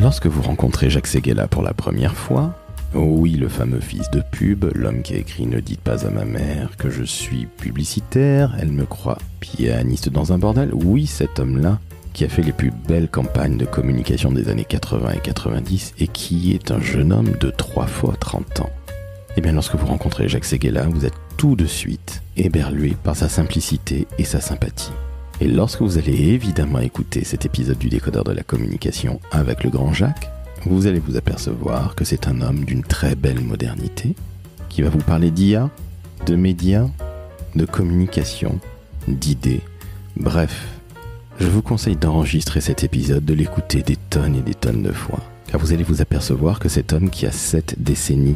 Lorsque vous rencontrez Jacques Seguela pour la première fois, oh oui, le fameux fils de pub, l'homme qui a écrit Ne dites pas à ma mère que je suis publicitaire, elle me croit pianiste dans un bordel, oui, cet homme-là qui a fait les plus belles campagnes de communication des années 80 et 90 et qui est un jeune homme de 3 fois 30 ans. Et eh bien lorsque vous rencontrez Jacques Seguela, vous êtes tout de suite éberlué par sa simplicité et sa sympathie. Et lorsque vous allez évidemment écouter cet épisode du décodeur de la communication avec le grand Jacques, vous allez vous apercevoir que c'est un homme d'une très belle modernité qui va vous parler d'IA, de médias, de communication, d'idées, bref. Je vous conseille d'enregistrer cet épisode, de l'écouter des tonnes et des tonnes de fois, car vous allez vous apercevoir que cet homme qui a sept décennies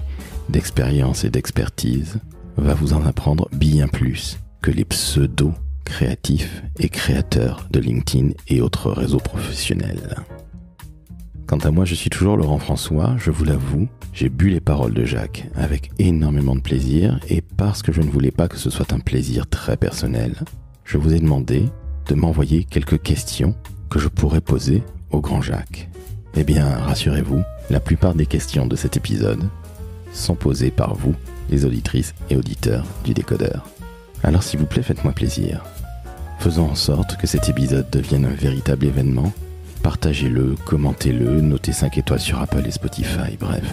d'expérience et d'expertise va vous en apprendre bien plus que les pseudos créatif et créateur de LinkedIn et autres réseaux professionnels. Quant à moi, je suis toujours Laurent François, je vous l'avoue, j'ai bu les paroles de Jacques avec énormément de plaisir et parce que je ne voulais pas que ce soit un plaisir très personnel, je vous ai demandé de m'envoyer quelques questions que je pourrais poser au grand Jacques. Eh bien, rassurez-vous, la plupart des questions de cet épisode sont posées par vous, les auditrices et auditeurs du décodeur. Alors s'il vous plaît, faites-moi plaisir. Faisons en sorte que cet épisode devienne un véritable événement. Partagez-le, commentez-le, notez 5 étoiles sur Apple et Spotify, bref.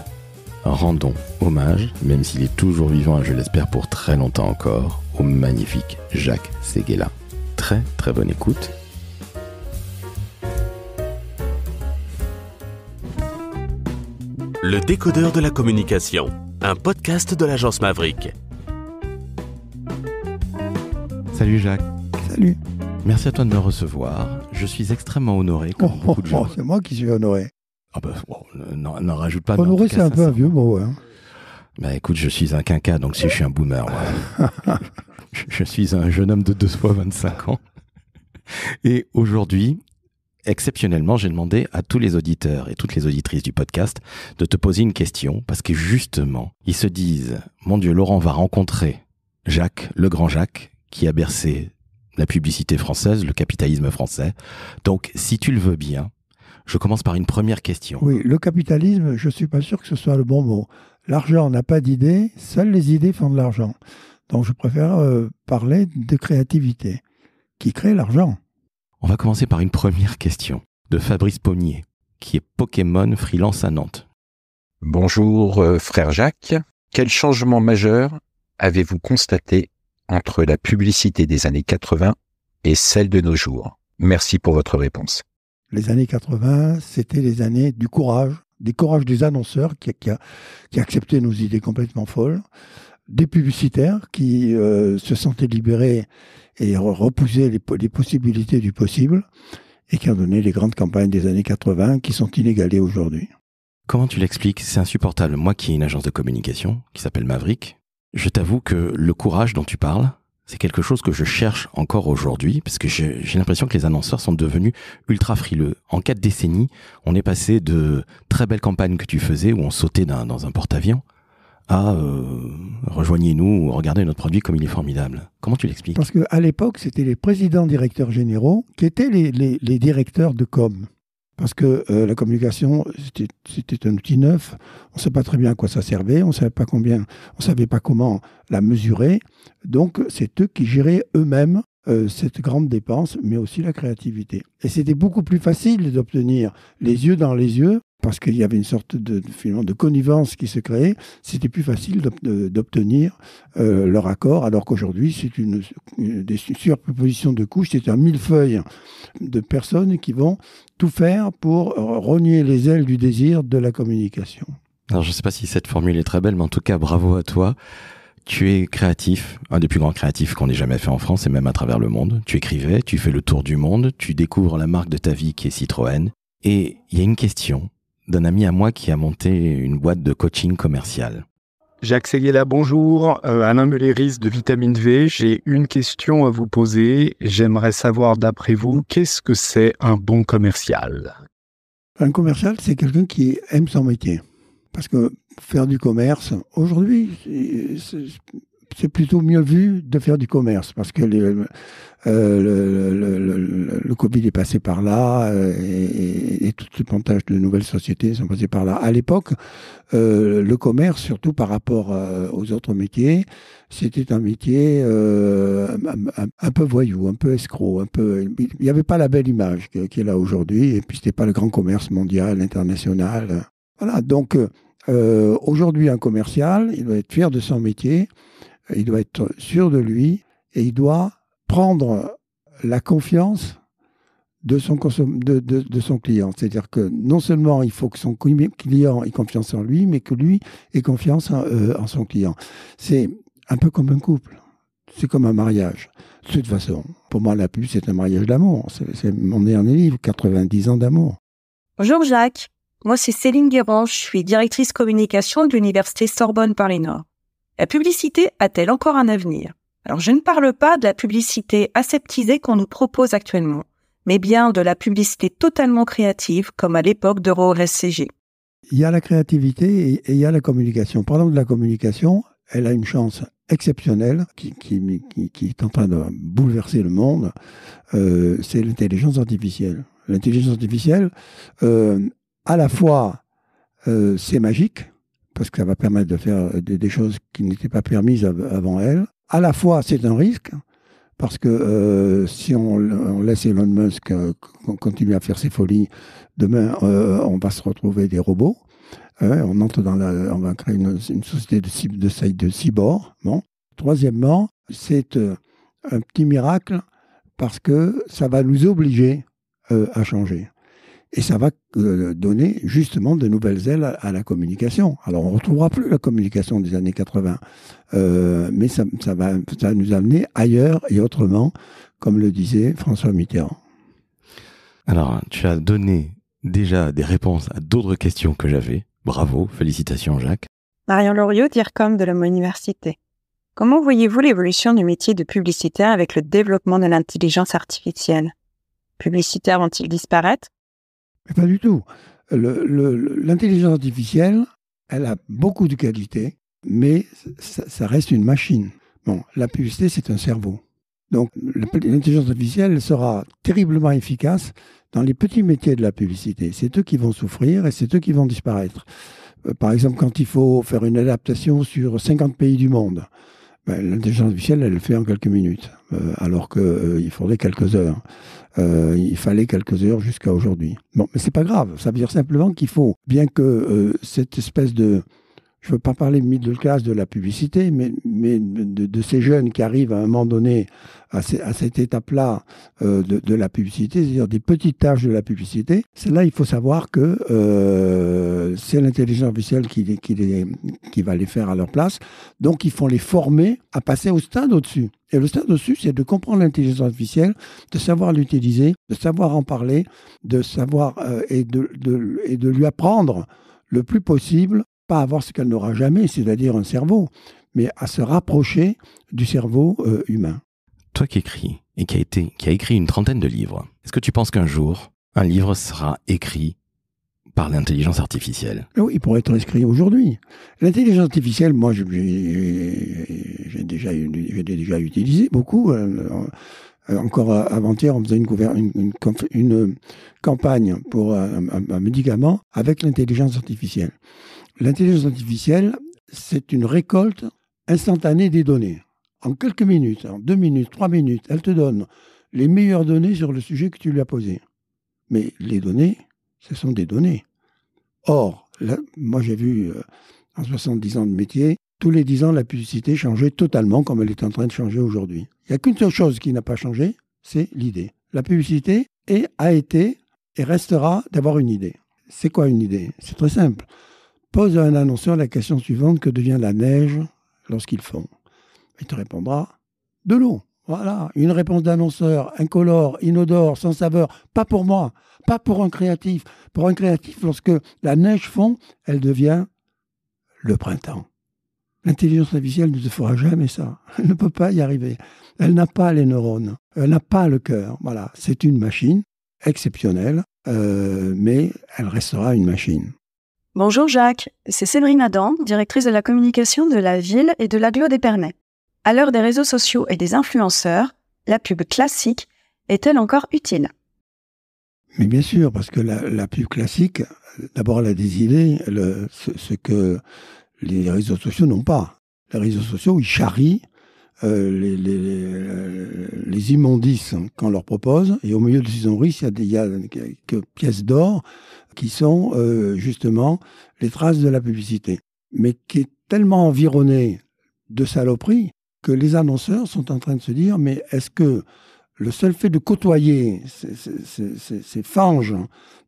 Rendons hommage, même s'il est toujours vivant et je l'espère pour très longtemps encore, au magnifique Jacques Seguela. Très très bonne écoute Le décodeur de la communication, un podcast de l'agence Maverick. Salut Jacques. Salut. Merci à toi de me recevoir. Je suis extrêmement honoré, comme oh, beaucoup oh, c'est moi qui suis honoré. Ah bah, oh, n'en rajoute pas. Honoré, c'est un peu un vieux mot. Hein. Bah, écoute, je suis un quinca, donc si je suis un boomer, je, suis un jeune homme de deux fois 25 ans. Et aujourd'hui, exceptionnellement, j'ai demandé à tous les auditeurs et toutes les auditrices du podcast de te poser une question, parce que justement, ils se disent, mon Dieu, Laurent va rencontrer Jacques, le grand Jacques, qui a bercé la publicité française, le capitalisme français. Donc, si tu le veux bien, je commence par une première question. Oui, le capitalisme, je ne suis pas sûr que ce soit le bon mot. L'argent n'a pas d'idée, seules les idées font de l'argent. Donc, je préfère euh, parler de créativité, qui crée l'argent. On va commencer par une première question de Fabrice Pommier, qui est Pokémon freelance à Nantes. Bonjour, euh, frère Jacques. Quel changement majeur avez-vous constaté entre la publicité des années 80 et celle de nos jours Merci pour votre réponse. Les années 80, c'était les années du courage, des courage des annonceurs qui, a, acceptaient nos idées complètement folles, des publicitaires qui euh, se sentaient libérés et repoussaient les, les possibilités du possible, et qui ont donné les grandes campagnes des années 80 qui sont inégalées aujourd'hui. Comment tu l'expliques C'est insupportable. Moi qui ai une agence de communication qui s'appelle Maverick, je t'avoue que le courage dont tu parles, c'est quelque chose que je cherche encore aujourd'hui, parce que j'ai l'impression que les annonceurs sont devenus ultra frileux. En quatre décennies, on est passé de très belles campagnes que tu faisais, où on sautait dans un porte-avions, à euh, rejoignez-nous, regardez notre produit comme il est formidable. Comment tu l'expliques Parce qu'à l'époque, c'était les présidents directeurs généraux qui étaient les directeurs de com parce que euh, la communication, c'était un outil neuf. On ne savait pas très bien à quoi ça servait, on ne savait pas combien, on savait pas comment la mesurer. Donc, c'est eux qui géraient eux-mêmes euh, cette grande dépense, mais aussi la créativité. Et c'était beaucoup plus facile d'obtenir les yeux dans les yeux parce qu'il y avait une sorte de, de connivence qui se créait, c'était plus facile d'obtenir euh, leur accord, alors qu'aujourd'hui, c'est une, superposition de couches, c'est un millefeuille de personnes qui vont tout faire pour euh, renier les ailes du désir de la communication. Alors, je ne sais pas si cette formule est très belle, mais en tout cas, bravo à toi. Tu es créatif, un des plus grands créatifs qu'on ait jamais fait en France et même à travers le monde. Tu écrivais, tu fais le tour du monde, tu découvres la marque de ta vie qui est Citroën. Et il y a une question d'un ami à moi qui a monté une boîte de coaching commercial. Jacques Seguela, bonjour. Euh, Alain Meléris de Vitamine V. J'ai une question à vous poser. J'aimerais savoir, d'après vous, qu'est-ce que c'est un bon commercial Un commercial, c'est quelqu'un qui aime son métier. Parce que faire du commerce, aujourd'hui, c'est c'est plutôt mieux vu de faire du commerce parce que euh, le, le, Covid est passé par là euh, et, tout ce montage de nouvelles sociétés sont passés par là. À l'époque, euh, le commerce, surtout par rapport aux autres métiers, c'était un métier un, peu voyou, un peu escroc, un peu. Il n'y avait pas la belle image qui est là aujourd'hui et puis c'était pas le grand commerce mondial, international. Voilà, donc. Aujourd'hui, un commercial, il doit être fier de son métier il doit être sûr de lui et il doit prendre la confiance de son, de, son client. C'est-à-dire que non seulement il faut que son client ait confiance en lui, mais que lui ait confiance euh, en, son client. C'est un peu comme un couple. C'est comme un mariage. De toute façon, pour moi, la pub, c'est un mariage d'amour. C'est mon dernier livre, 90 ans d'amour. Bonjour Jacques. Moi, c'est Céline Guéran. Je suis directrice communication de l'Université Sorbonne Paris-Nord. La publicité a-t-elle encore un avenir Alors je ne parle pas de la publicité aseptisée qu'on nous propose actuellement, mais bien de la publicité totalement créative comme à l'époque d'Euro-RSCG. Il y a la créativité et, il y a la communication. Parlons de la communication, elle a une chance exceptionnelle qui, est en train de bouleverser le monde, euh, c'est l'intelligence artificielle. L'intelligence artificielle, euh, à la fois, euh, c'est magique, parce que ça va permettre de faire euh, des, choses qui n'étaient pas permises avant elle. À la fois, c'est un risque, parce que euh, si on, laisse Elon Musk euh, continuer à faire ses folies, demain, on va se retrouver des robots. Hein, on entre dans la, on va créer une, société de, de, de cyborg. Troisièmement, c'est un petit miracle parce que ça va nous obliger à changer. Et ça va euh, donner justement de nouvelles ailes à, la communication. Alors on ne retrouvera plus la communication des années 80, euh, mais ça, va, nous amener ailleurs et autrement, comme le disait François Mitterrand. Alors tu as donné déjà des réponses à d'autres questions que j'avais. Bravo, félicitations Jacques. Marion Loriot, DIRCOM de l'Homme Université. Comment voyez-vous l'évolution du métier de publicitaire avec le développement de l'intelligence artificielle Publicitaires vont-ils disparaître mais pas du tout. L'intelligence artificielle, elle a beaucoup de qualités, mais ça, ça reste une machine. Bon, la publicité, c'est un cerveau. Donc l'intelligence artificielle sera terriblement efficace dans les petits métiers de la publicité. C'est eux qui vont souffrir et c'est eux qui vont disparaître. Euh, par exemple, quand il faut faire une adaptation sur 50 pays du monde, bah, l'intelligence artificielle, elle le fait en quelques minutes, euh, alors qu'il euh, faudrait quelques heures. Euh, il fallait quelques heures jusqu'à aujourd'hui. Bon, mais c'est pas grave. Ça veut dire simplement qu'il faut, bien que cette espèce de je ne veux pas parler middle class de la publicité, mais, de, ces jeunes qui arrivent à un moment donné à, cette étape-là euh, de, la publicité, c'est-à-dire des petites tâches de la publicité, c'est là il faut savoir que euh, c'est l'intelligence artificielle qui, qui, va les faire à leur place. Donc il faut les former à passer au stade au-dessus. Et le stade au-dessus, c'est de comprendre l'intelligence artificielle, de savoir l'utiliser, de savoir en parler, de savoir euh, de, et de lui apprendre le plus possible pas avoir ce qu'elle n'aura jamais, c'est-à-dire un cerveau, mais à se rapprocher du cerveau euh, humain. Toi qui écris et qui a, été, qui a écrit une trentaine de livres, est-ce que tu penses qu'un jour, un livre sera écrit par l'intelligence artificielle ah Oui, il pourrait être écrit aujourd'hui. L'intelligence artificielle, moi, j'ai déjà, déjà utilisé beaucoup. Euh, euh, encore euh, avant-hier, on faisait une, euh, campagne pour un, médicament avec l'intelligence artificielle. L'intelligence artificielle, c'est une récolte instantanée des données. En quelques minutes, en deux minutes, trois minutes, elle te donne les meilleures données sur le sujet que tu lui as posé. Mais les données, ce sont des données. Or, moi j'ai vu en 70 ans de métier, tous les dix ans, la publicité changeait totalement comme elle est en train de changer aujourd'hui. Il n'y a qu'une seule chose qui n'a pas changé, c'est l'idée. La publicité a été et restera d'avoir une idée. C'est quoi une idée C'est très simple. Pose à un annonceur la question suivante, que devient la neige lorsqu'il fond Il te répondra, de l'eau. Voilà, une réponse d'annonceur, incolore, inodore, sans saveur, pas pour moi, pas pour un créatif. Pour un créatif, lorsque la neige fond, elle devient le printemps. L'intelligence artificielle ne se fera jamais ça. Elle ne peut pas y arriver. Elle n'a pas les neurones. Elle n'a pas le cœur. Voilà, c'est une machine exceptionnelle, euh, mais elle restera une machine. Bonjour Jacques, c'est Séverine Adam, directrice de la communication de la ville et de l'aglo d'Epernay. À l'heure des réseaux sociaux et des influenceurs, la pub classique est-elle encore utile mais bien sûr, parce que la, pub classique, d'abord elle a des idées, ce, que les réseaux sociaux n'ont pas. Les réseaux sociaux, ils charrient euh, euh, les, immondices qu'on leur propose. Et au milieu de ces immondices, il y a, quelques pièces d'or qui sont euh, justement les traces de la publicité. Mais qui est tellement environnée de saloperies que les annonceurs sont en train de se dire mais est-ce que le seul fait de côtoyer ces, fanges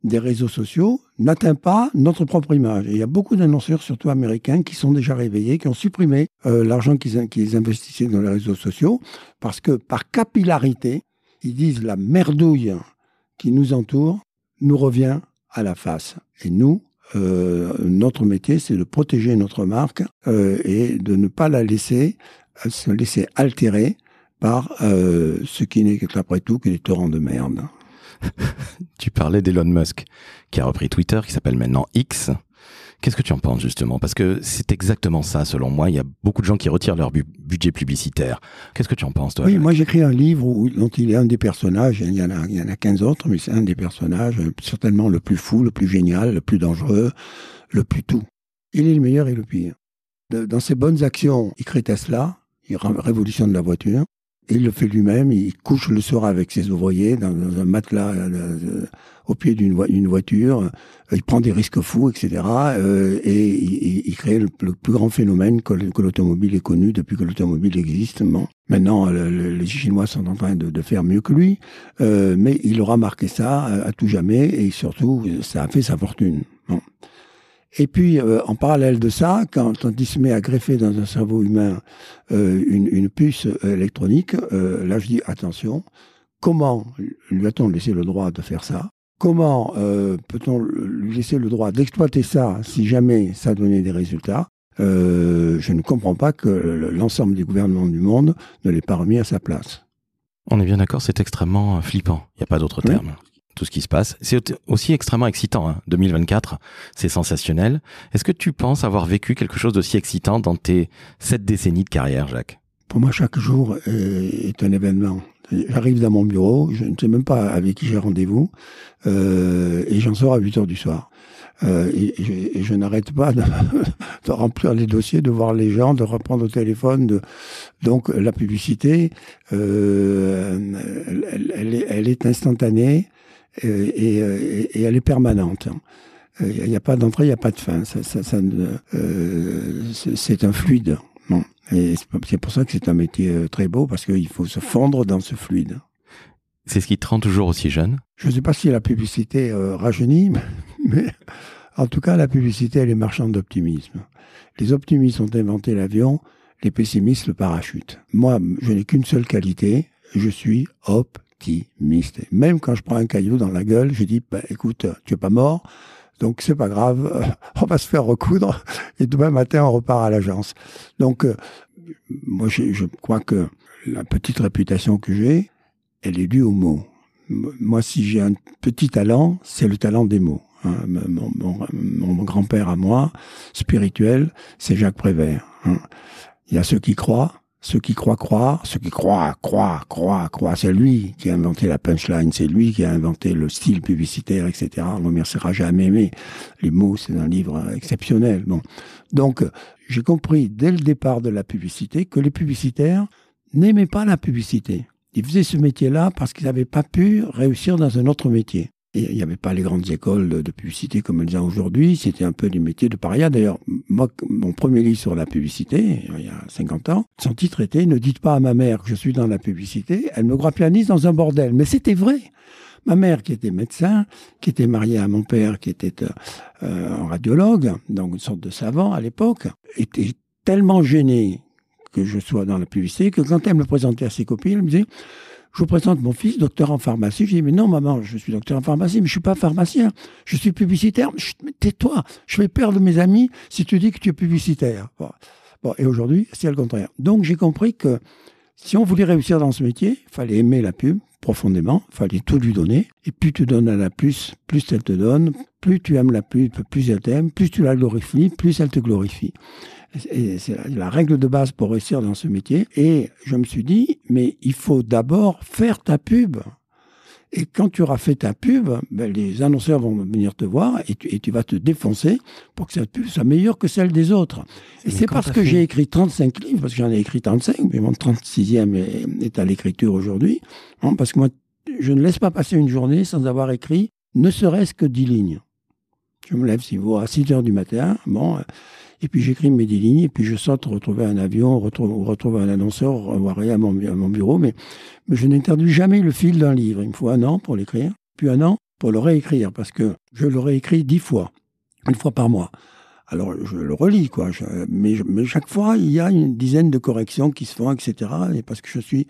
des réseaux sociaux n'atteint pas notre propre image. il y a beaucoup d'annonceurs, surtout américains, qui sont déjà réveillés, qui ont supprimé euh, l'argent qu'ils investissaient dans les réseaux sociaux, parce que par capillarité, ils disent la merdouille qui nous entoure nous revient à la face. Et nous, euh, notre métier, c'est de protéger notre marque euh, et de ne pas la laisser se laisser altérer par euh, ce qui n'est qu'après tout que des torrents de merde. tu parlais d'Elon Musk, qui a repris Twitter, qui s'appelle maintenant X. Qu'est-ce que tu en penses justement Parce que c'est exactement ça, selon moi. Il y a beaucoup de gens qui retirent leur budget publicitaire. Qu'est-ce que tu en penses, toi Oui, moi j'écris un livre dont il est un des personnages. Il y en a, il 15 autres, mais c'est un des personnages euh, certainement le plus fou, le plus génial, le plus dangereux, le plus tout. Il est le meilleur et le pire. dans ses bonnes actions, il crée Tesla, il révolutionne la voiture. Il le fait lui-même, il couche le soir avec ses ouvriers dans, un matelas euh, au pied d'une voiture, euh, il prend des risques fous, etc. Euh, et il, crée le, plus grand phénomène que, l'automobile ait connu depuis que l'automobile existe. Maintenant, les Chinois sont en train de, faire mieux que lui, mais il aura marqué ça à, tout jamais et surtout, ça a fait sa fortune. Et puis, euh, en parallèle de ça, quand on se met à greffer dans un cerveau humain euh, une, puce euh, électronique, là je dis attention, comment lui a-t-on laissé le droit de faire ça Comment peut-on lui laisser le droit d'exploiter ça si jamais ça donnait des résultats Je ne comprends pas que l'ensemble des gouvernements du monde ne l'ait pas remis à sa place. On est bien d'accord, c'est extrêmement flippant, il n'y a pas d'autre terme tout ce qui se passe. C'est aussi extrêmement excitant, 2024, hein, c'est sensationnel. Est-ce que tu penses avoir vécu quelque chose d'aussi excitant dans tes sept décennies de carrière, Jacques Pour moi, chaque jour est un événement. J'arrive dans mon bureau, je ne sais même pas avec qui j'ai rendez-vous, euh, et j'en sors à 8 heures du soir. Euh, et, je, n'arrête pas de, remplir les dossiers, de voir les gens, de reprendre au téléphone. Donc la publicité, euh, elle, est, instantanée et, elle est permanente. Euh, il n'y a pas d'entrée, il n'y a pas de fin. Euh, c'est un fluide. c'est pour ça que c'est un métier euh, très beau, parce qu'il faut se fondre dans ce fluide. C'est ce qui te rend toujours aussi jeune Je ne sais pas si la publicité rajeunit, mais, en tout cas, la publicité, elle est marchande d'optimisme. Les optimistes ont inventé l'avion, les pessimistes le parachute. Moi, je n'ai qu'une seule qualité, je suis hop même quand je prends un caillou dans la gueule, je dis, bah, écoute, tu es pas mort, donc c'est pas grave, on va se faire recoudre et demain matin on repart à l'agence. Donc euh, moi je, crois que la petite réputation que j'ai, elle est due aux mots. Moi si j'ai un petit talent, c'est le talent des mots. Hein. mon, grand-père à moi, spirituel, c'est Jacques Prévert. Hein. Il y a ceux qui croient, ceux qui croient, croient. Ceux qui croient, croient, croient, croient. C'est lui qui a inventé la punchline. C'est lui qui a inventé le style publicitaire, etc. On ne remerciera jamais mais Les mots, c'est un livre exceptionnel. Bon. Donc, j'ai compris dès le départ de la publicité que les publicitaires n'aimaient pas la publicité. Ils faisaient ce métier-là parce qu'ils n'avaient pas pu réussir dans un autre métier. Il n'y avait pas les grandes écoles de, publicité comme elles ont aujourd'hui. C'était un peu les métier de paria. D'ailleurs, moi, mon premier livre sur la publicité, euh, il y a 50 ans, son titre était Ne dites pas à ma mère que je suis dans la publicité. Elle me pianiste dans un bordel. Mais c'était vrai. Ma mère, qui était médecin, qui était mariée à mon père, qui était un euh, euh, radiologue, donc une sorte de savant à l'époque, était tellement gênée que je sois dans la publicité que quand elle me présentait à ses copines, elle me disait je vous présente mon fils, docteur en pharmacie. Je dis, mais non, maman, je suis docteur en pharmacie, mais je ne suis pas pharmacien. Je suis publicitaire. Tais-toi. Je vais perdre mes amis si tu dis que tu es publicitaire. Bon. et aujourd'hui, c'est le contraire. Donc, j'ai compris que si on voulait réussir dans ce métier, il fallait aimer la pub profondément, il fallait tout lui donner. Et plus tu donnes à la puce, plus elle te donne. Plus tu aimes la pub, plus elle t'aime. Plus tu la glorifies, plus elle te glorifie. C'est la, règle de base pour réussir dans ce métier. Et je me suis dit, mais il faut d'abord faire ta pub. Et quand tu auras fait ta pub, ben, les annonceurs vont venir te voir et tu, vas te défoncer pour que cette pub soit meilleure que celle des autres. Et c'est parce que j'ai écrit 35 livres, parce que j'en ai écrit 35, mais mon 36e est, à l'écriture aujourd'hui, hein, parce que moi, je ne laisse pas passer une journée sans avoir écrit ne serait-ce que 10 lignes. Je me lève, si vous, à 6 heures du matin, bon, et puis j'écris mes 10 lignes, et puis je saute retrouver un avion, retrouver, retrouve un annonceur, voir à à mon bureau. Mais, je n'interdis jamais le fil d'un livre. Il me faut un an pour l'écrire, puis un an pour le réécrire, parce que je l'aurais écrit dix fois, une fois par mois. Alors je le relis, quoi. mais, chaque fois, il y a une dizaine de corrections qui se font, etc. Et parce que je suis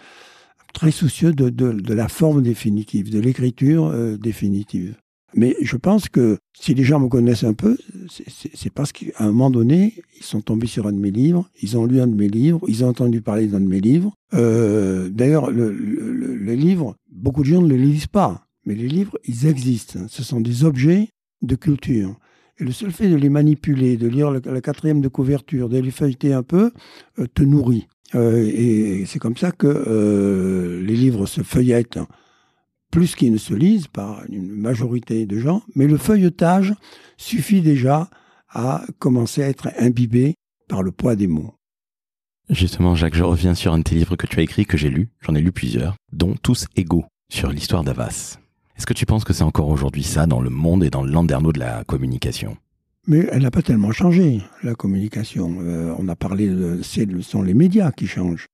très soucieux de, la forme définitive, de l'écriture euh, définitive. Mais je pense que si les gens me connaissent un peu, c'est parce qu'à un moment donné, ils sont tombés sur un de mes livres, ils ont lu un de mes livres, ils ont entendu parler d'un de mes livres. Euh, d'ailleurs, les livres, beaucoup de gens ne les lisent pas, mais les livres, ils existent. Hein. Ce sont des objets de culture. Et le seul fait de les manipuler, de lire la quatrième de couverture, de les feuilleter un peu, euh, te nourrit. Euh, et c'est comme ça que les livres se feuillettent plus qu'il ne se lise par une majorité de gens, mais le feuilletage suffit déjà à commencer à être imbibé par le poids des mots. Justement, Jacques, je reviens sur un de tes livres que tu as écrit, que j'ai lu, j'en ai lu plusieurs, dont Tous égaux, sur l'histoire d'Avas. Est-ce que tu penses que c'est encore aujourd'hui ça dans le monde et dans le landerneau de la communication mais elle n'a pas tellement changé, la communication. Euh, on a parlé de. Ce sont les médias qui changent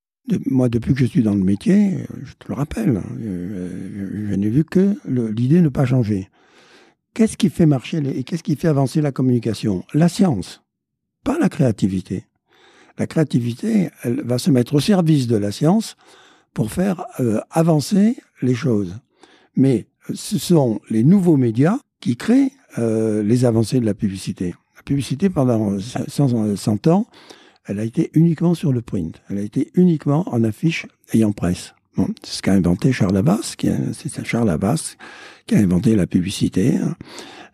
moi, depuis que je suis dans le métier, je te le rappelle, hein, je, n'ai vu que l'idée ne pas changer. Qu'est-ce qui fait marcher et qu'est-ce qui fait avancer la communication La science, pas la créativité. La créativité, elle va se mettre au service de la science pour faire euh, avancer les choses. Mais euh, ce sont les nouveaux médias qui créent euh, les avancées de la publicité. La publicité, pendant 100 ans, elle a été uniquement sur le print. Elle a été uniquement en affiche et en presse. Bon, c'est ce qu'a inventé Charles Abbas, c'est Charles Abbas qui a inventé la publicité hein.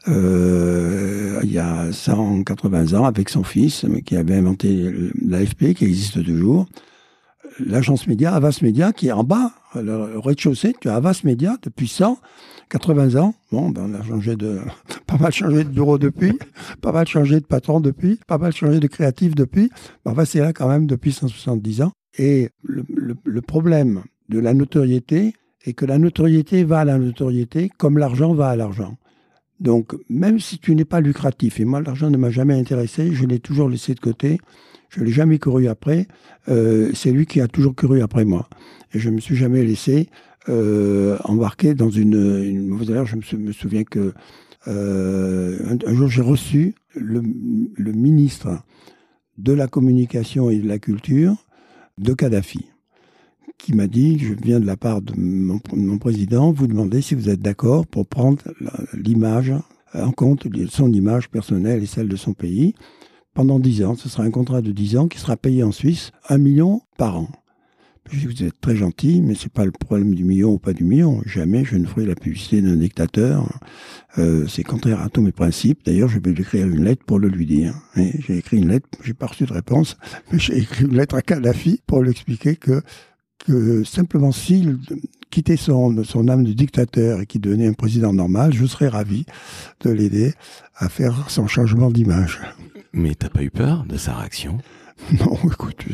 euh, il y a 180 ans avec son fils, mais qui avait inventé l'AFP, qui existe toujours. L'agence média, Avas Média, qui est en bas, le rez-de-chaussée, tu as Avas Média depuis 180 ans. Bon, ben, on a changé de, pas mal changé de bureau depuis, pas mal changé de patron depuis, pas mal changé de créatif depuis. Enfin, c'est là quand même depuis 170 ans. Et le, problème de la notoriété est que la notoriété va à la notoriété comme l'argent va à l'argent. Donc, même si tu n'es pas lucratif, et moi l'argent ne m'a jamais intéressé, je l'ai toujours laissé de côté, je ne l'ai jamais couru après, euh, c'est lui qui a toujours couru après moi. Et je ne me suis jamais laissé euh, embarquer dans une, mauvaise mauvaise... je me souviens que euh, un, jour, j'ai reçu le, ministre de la communication et de la culture de Kadhafi, qui m'a dit, je viens de la part de mon, président, vous demander si vous êtes d'accord pour prendre l'image en compte, son image personnelle et celle de son pays pendant 10 ans. Ce sera un contrat de 10 ans qui sera payé en Suisse 1 million par an. Vous êtes très gentil, mais c'est pas le problème du million ou pas du million. Jamais je ne ferai la publicité d'un dictateur. Euh, c'est contraire à tous mes principes. D'ailleurs, je vais lui écrire une lettre pour le lui dire. J'ai écrit une lettre, j'ai pas reçu de réponse, mais j'ai écrit une lettre à Kadhafi pour lui expliquer que, simplement s'il quittait son, âme de dictateur et qu'il devenait un président normal, je serais ravi de l'aider à faire son changement d'image. Mais t'as pas eu peur de sa réaction Non, écoute,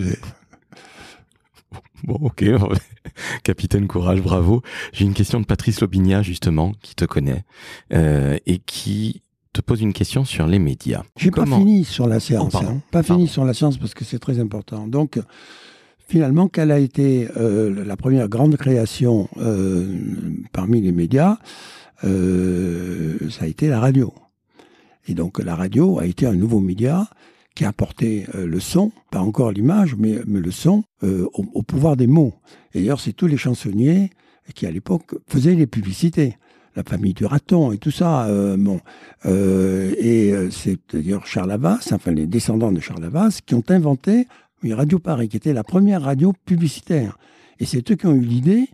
Bon, ok. Capitaine Courage, bravo. J'ai une question de Patrice Lobinia, justement, qui te connaît, euh, et qui te pose une question sur les médias. Je n'ai pas fini sur la oh, science. Hein. Pas fini sur la science parce que c'est très important. Donc, finalement, quelle a été euh, la première grande création euh, parmi les médias Ça a été la radio. Et donc, la radio a été un nouveau média qui apportait euh, le son, pas encore l'image, mais, le son, euh, au, pouvoir des mots. Et d'ailleurs, c'est tous les chansonniers qui, à l'époque, faisaient les publicités. La famille du raton et tout ça. Euh, bon, et c'est d'ailleurs Charles Abbas, enfin les descendants de Charles Abbas, qui ont inventé Radio Paris, qui était la première radio publicitaire. Et c'est eux qui ont eu l'idée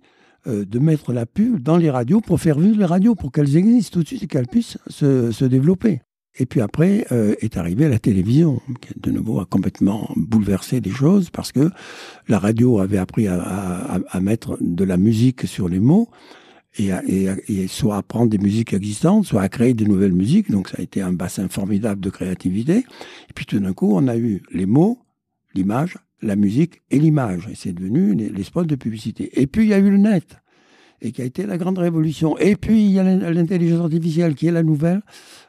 de mettre la pub dans les radios pour faire vivre les radios, pour qu'elles existent tout de suite et qu'elles puissent se développer. Et puis après euh, est arrivée la télévision, qui de nouveau a complètement bouleversé les choses parce que la radio avait appris à, mettre de la musique sur les mots. Et, et, et, soit à prendre des musiques existantes, soit à créer de nouvelles musiques. Donc ça a été un bassin formidable de créativité. Et puis tout d'un coup, on a eu les mots, l'image, la musique et l'image. Et c'est devenu l'espace de publicité. Et puis il y a eu le net et qui a été la grande révolution. Et puis, il y a l'intelligence artificielle qui est la nouvelle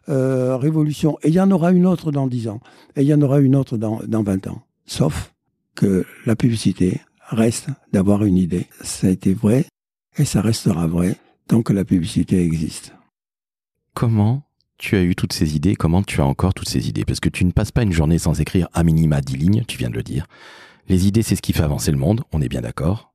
euh, révolution. Et il y en aura une autre dans 10 ans. Et il y en aura une autre dans, dans 20 ans. Sauf que la publicité reste d'avoir une idée. Ça a été vrai et ça restera vrai tant que la publicité existe. Comment tu as eu toutes ces idées Comment tu as encore toutes ces idées Parce que tu ne passes pas une journée sans écrire à minima 10 lignes, tu viens de le dire. Les idées, c'est ce qui fait avancer le monde, on est bien d'accord.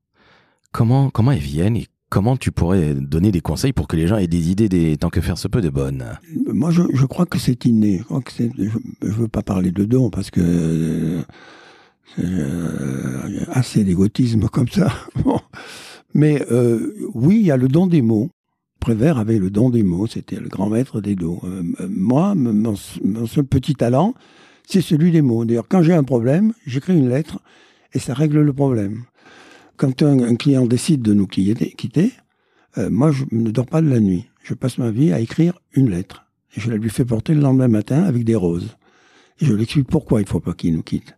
Comment, comment elles viennent comment tu pourrais donner des conseils pour que les gens aient des idées, des, tant que faire se peut, de bonnes Moi, je, crois que c'est inné. Je ne veux pas parler de don parce que euh, euh, assez d'égotisme comme ça. Mais euh, oui, il y a le don des mots. Prévert avait le don des mots, c'était le grand maître des dons. moi, mon, mon seul petit talent, c'est celui des mots. D'ailleurs, quand j'ai un problème, j'écris une lettre et ça règle le problème. Quand un, client décide de nous quitter, euh, moi, je ne dors pas de la nuit. Je passe ma vie à écrire une lettre. Et je la lui fais porter le lendemain matin avec des roses. Et je lui explique pourquoi il ne faut pas qu'il nous quitte.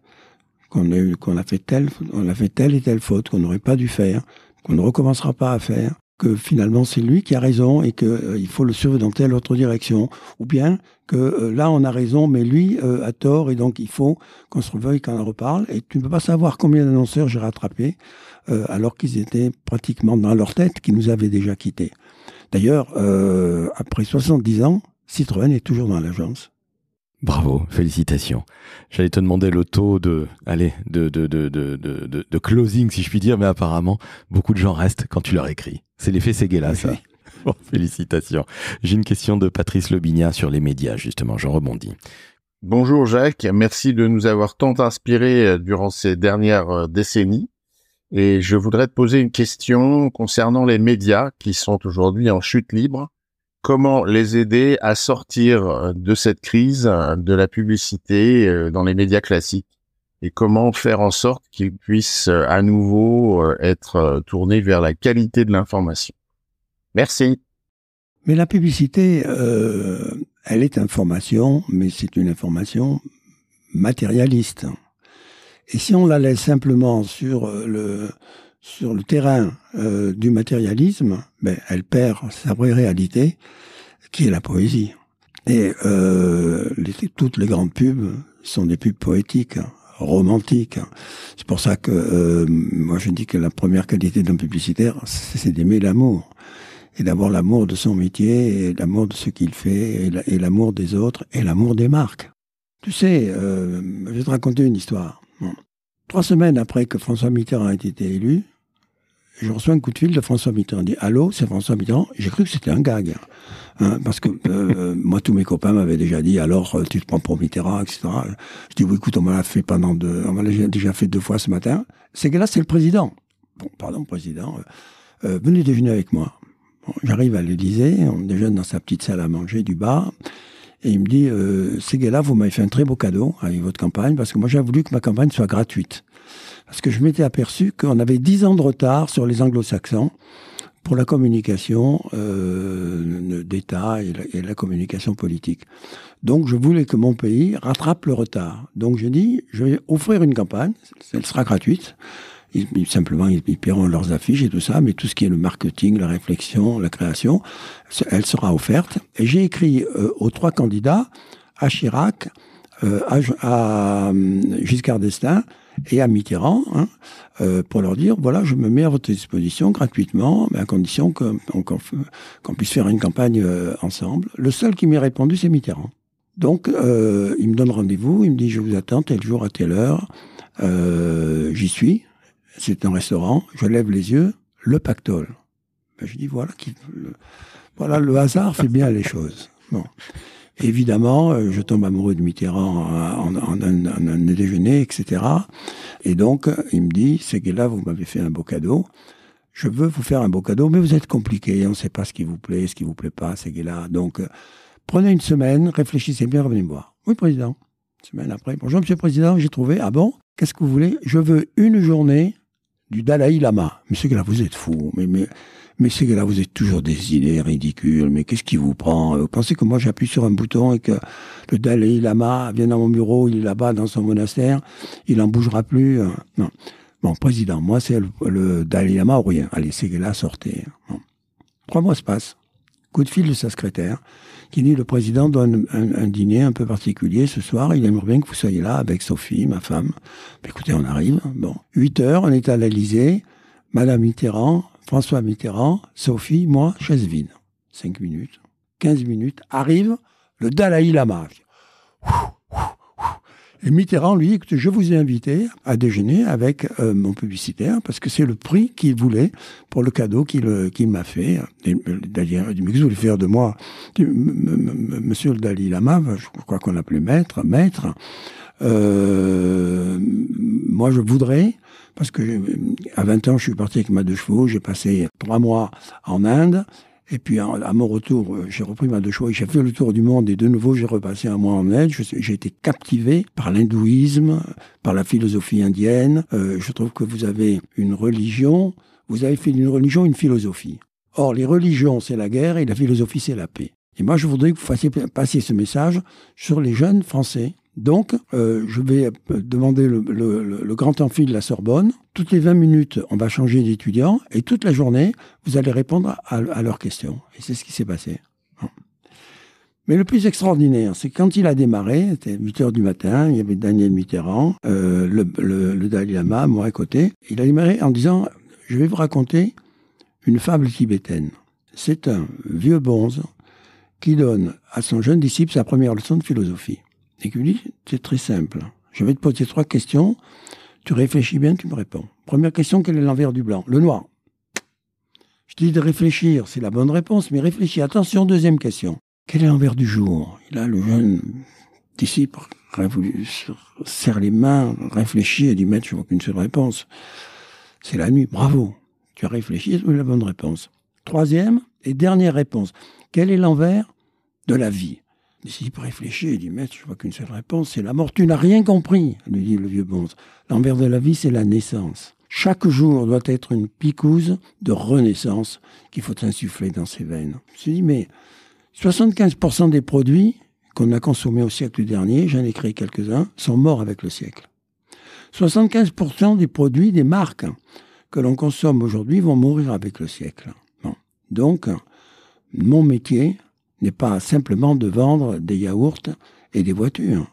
Qu'on a, fait telle, a fait telle et telle faute qu'on n'aurait pas dû faire, qu'on ne recommencera pas à faire, que finalement c'est lui qui a raison et qu'il euh, faut le suivre dans telle autre direction. Ou bien que euh, là on a raison, mais lui a tort et donc il faut qu'on se reveuille, qu'on en reparle. Et tu ne peux pas savoir combien d'annonceurs j'ai rattrapé euh, alors qu'ils étaient pratiquement dans leur tête, qu'ils nous avaient déjà quittés. D'ailleurs, euh, après 70 ans, Citroën est toujours dans l'agence. Bravo, félicitations. J'allais te demander le taux de, allez, de, de, de, de, closing, si je puis dire, mais apparemment, beaucoup de gens restent quand tu leur écris. C'est l'effet Seguela, ça. félicitations. J'ai une question de Patrice Lebignat sur les médias, justement, j'en rebondis. Bonjour Jacques, merci de nous avoir tant inspirés euh, durant ces dernières décennies. Et je voudrais te poser une question concernant les médias qui sont aujourd'hui en chute libre. Comment les aider à sortir euh, de cette crise euh, de la publicité euh, dans les médias classiques et comment faire en sorte qu'ils puissent à nouveau être tournés vers la qualité de l'information. Merci. Mais la publicité, elle est information, mais c'est une information matérialiste. Et si on la laisse simplement sur euh, le, sur le terrain euh, du matérialisme, ben, elle perd sa vraie réalité, qui est la poésie. Et euh, toutes les grandes pubs sont des pubs poétiques, romantiques. C'est pour ça que moi je dis que la première qualité d'un publicitaire, c'est d'aimer l'amour. Et d'avoir l'amour de son métier, l'amour de ce qu'il fait, et l'amour des autres, et l'amour des marques. Tu sais, je vais te raconter une histoire. Trois semaines après que François Mitterrand ait été élu, je reçois un coup de fil de François Mitterrand. dit Allô, c'est François Mitterrand J'ai cru que c'était un gag. Hein, hein, parce que euh, moi, tous mes copains m'avaient déjà dit Alors, euh, tu te prends pour Mitterrand, etc. Je dis Oui, écoute, on m'a fait pendant deux. On déjà fait deux fois ce matin. C'est que là, c'est le président. Bon, pardon, président. Euh, venez déjeuner avec moi. J'arrive à l'Élysée, on déjeune dans sa petite salle à manger du bas. Et il me dit, euh, ces gars-là, vous m'avez fait un très beau cadeau avec votre campagne, parce que moi j'ai voulu que ma campagne soit gratuite. Parce que je m'étais aperçu qu'on avait 10 ans de retard sur les anglo-saxons pour la communication euh, d'État et, et, la communication politique. Donc je voulais que mon pays rattrape le retard. Donc j'ai dit, je vais offrir une campagne, elle sera gratuite, ils, simplement, ils, paieront leurs affiches et tout ça, mais tout ce qui est le marketing, la réflexion, la création, elle sera offerte. Et j'ai écrit euh, aux trois candidats, à Chirac, euh, à, euh, Giscard d'Estaing et à Mitterrand, hein, pour leur dire, voilà, je me mets à votre disposition gratuitement, mais à condition qu'on puisse faire une campagne ensemble. Le seul qui m'ait répondu, c'est Mitterrand. Donc, il me donne rendez-vous, il me dit, je vous attends tel jour à telle heure, j'y suis c'est un restaurant, je lève les yeux, le pactole. Ben, je dis, voilà, qui, le, voilà, le hasard fait bien les choses. Bon. Évidemment, euh, je tombe amoureux de Mitterrand euh, en, un, déjeuner, etc. Et donc, euh, il me dit, c'est que là, vous m'avez fait un beau cadeau. Je veux vous faire un beau cadeau, mais vous êtes compliqué. On ne sait pas ce qui vous plaît, ce qui vous plaît pas, c'est là. Donc, prenez une semaine, réfléchissez bien, revenez me voir. Oui, président. semaine après, bonjour, monsieur le président, j'ai trouvé. Ah bon Qu'est-ce que vous voulez Je veux une journée du Dalai Lama. Mais c'est que là, vous êtes fou. Mais, mais, mais c'est que là, vous êtes toujours des idées ridicules. Mais qu'est-ce qui vous prend euh, Vous pensez que moi, j'appuie sur un bouton et que le Dalai Lama vient dans mon bureau, il est là-bas dans son monastère, il n'en bougera plus euh, Non. Bon, président, moi, c'est le, Dalai Lama ou rien. Allez, c'est que là, sortez. Trois mois se passent. Coup de fil de sa secrétaire qui dit le président donne un, dîner un peu particulier ce soir, il aimerait bien que vous soyez là avec Sophie, ma femme. écoutez, on arrive. Bon, 8 heures, on est à l'Elysée, Madame Mitterrand, François Mitterrand, Sophie, moi, chaise vide. 5 minutes, 15 minutes, arrive le Dalai Lama. Et Mitterrand lui dit, écoutez, je vous ai invité à déjeuner avec euh, mon publicitaire, parce que c'est le prix qu'il voulait pour le cadeau qu'il euh, m'a fait. Euh, D'ailleurs, il que vous voulez faire de moi, monsieur le Dalai Lama, je crois qu'on l'appelait maître, maître, moi je voudrais, parce que à 20 ans, je suis parti avec ma deux chevaux, j'ai passé trois mois en Inde, et puis à, mon retour, euh, j'ai repris ma deux choix, j'ai fait le tour du monde et de nouveau j'ai repassé un mois en Inde. J'ai été captivé par l'hindouisme, par la philosophie indienne. Euh, je trouve que vous avez une religion, vous avez fait d'une religion une philosophie. Or, les religions, c'est la guerre et la philosophie, c'est la paix. Et moi, je voudrais que vous fassiez passer ce message sur les jeunes Français donc, euh, je vais demander le, grand amphi de la Sorbonne. Toutes les 20 minutes, on va changer d'étudiant et toute la journée, vous allez répondre à, leurs questions. Et c'est ce qui s'est passé. Mais le plus extraordinaire, c'est quand il a démarré, c'était 8 heures du matin, il y avait Daniel Mitterrand, euh, le, le, Dalai Lama, moi à côté. Il a démarré en disant, je vais vous raconter une fable tibétaine. C'est un vieux bonze qui donne à son jeune disciple sa première leçon de philosophie. Et qui me dit, c'est très simple. Je vais te poser trois questions. Tu réfléchis bien, tu me réponds. Première question, quel est l'envers du blanc Le noir. Je dis de réfléchir, c'est la bonne réponse, mais réfléchis. Attention, deuxième question. Quel est l'envers du jour Et là, le jeune disciple serre les mains, réfléchit et dit, maître, je vois qu'une seule réponse. C'est la nuit. Bravo. Tu as réfléchi, c'est la bonne réponse. Troisième et dernière réponse. Quel est l'envers de la vie si réfléchit il dit Maître, je vois qu'une seule réponse, c'est la mort. Tu n'as rien compris, lui dit le vieux bonze. L'envers de la vie, c'est la naissance. Chaque jour doit être une picouse de renaissance qu'il faut insuffler dans ses veines. Je me dit Mais 75% des produits qu'on a consommés au siècle dernier, j'en ai créé quelques-uns, sont morts avec le siècle. 75% des produits des marques que l'on consomme aujourd'hui vont mourir avec le siècle. Bon. Donc, mon métier, n'est pas simplement de vendre des yaourts et des voitures.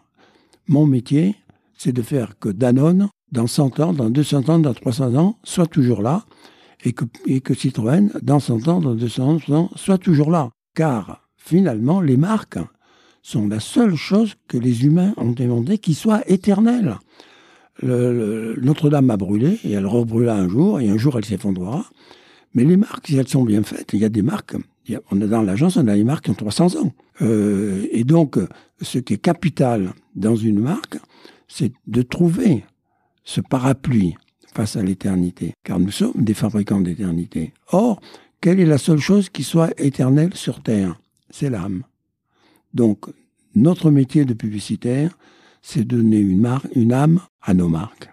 Mon métier, c'est de faire que Danone, dans 100 ans, dans 200 ans, dans 300 ans, soit toujours là, et que, et que Citroën, dans 100 ans, dans 200 ans, soit toujours là. Car finalement, les marques sont la seule chose que les humains ont demandé qui soit éternelle. Notre-Dame a brûlé, et elle rebrûla un jour, et un jour elle s'effondrera. Mais les marques, si elles sont bien faites, il y a des marques, on a dans l'agence, on a des marques qui ont 300 ans. Euh, et donc, ce qui est capital dans une marque, c'est de trouver ce parapluie face à l'éternité, car nous sommes des fabricants d'éternité. Or, quelle est la seule chose qui soit éternelle sur Terre C'est l'âme. Donc, notre métier de publicitaire, c'est donner une, une âme à nos marques.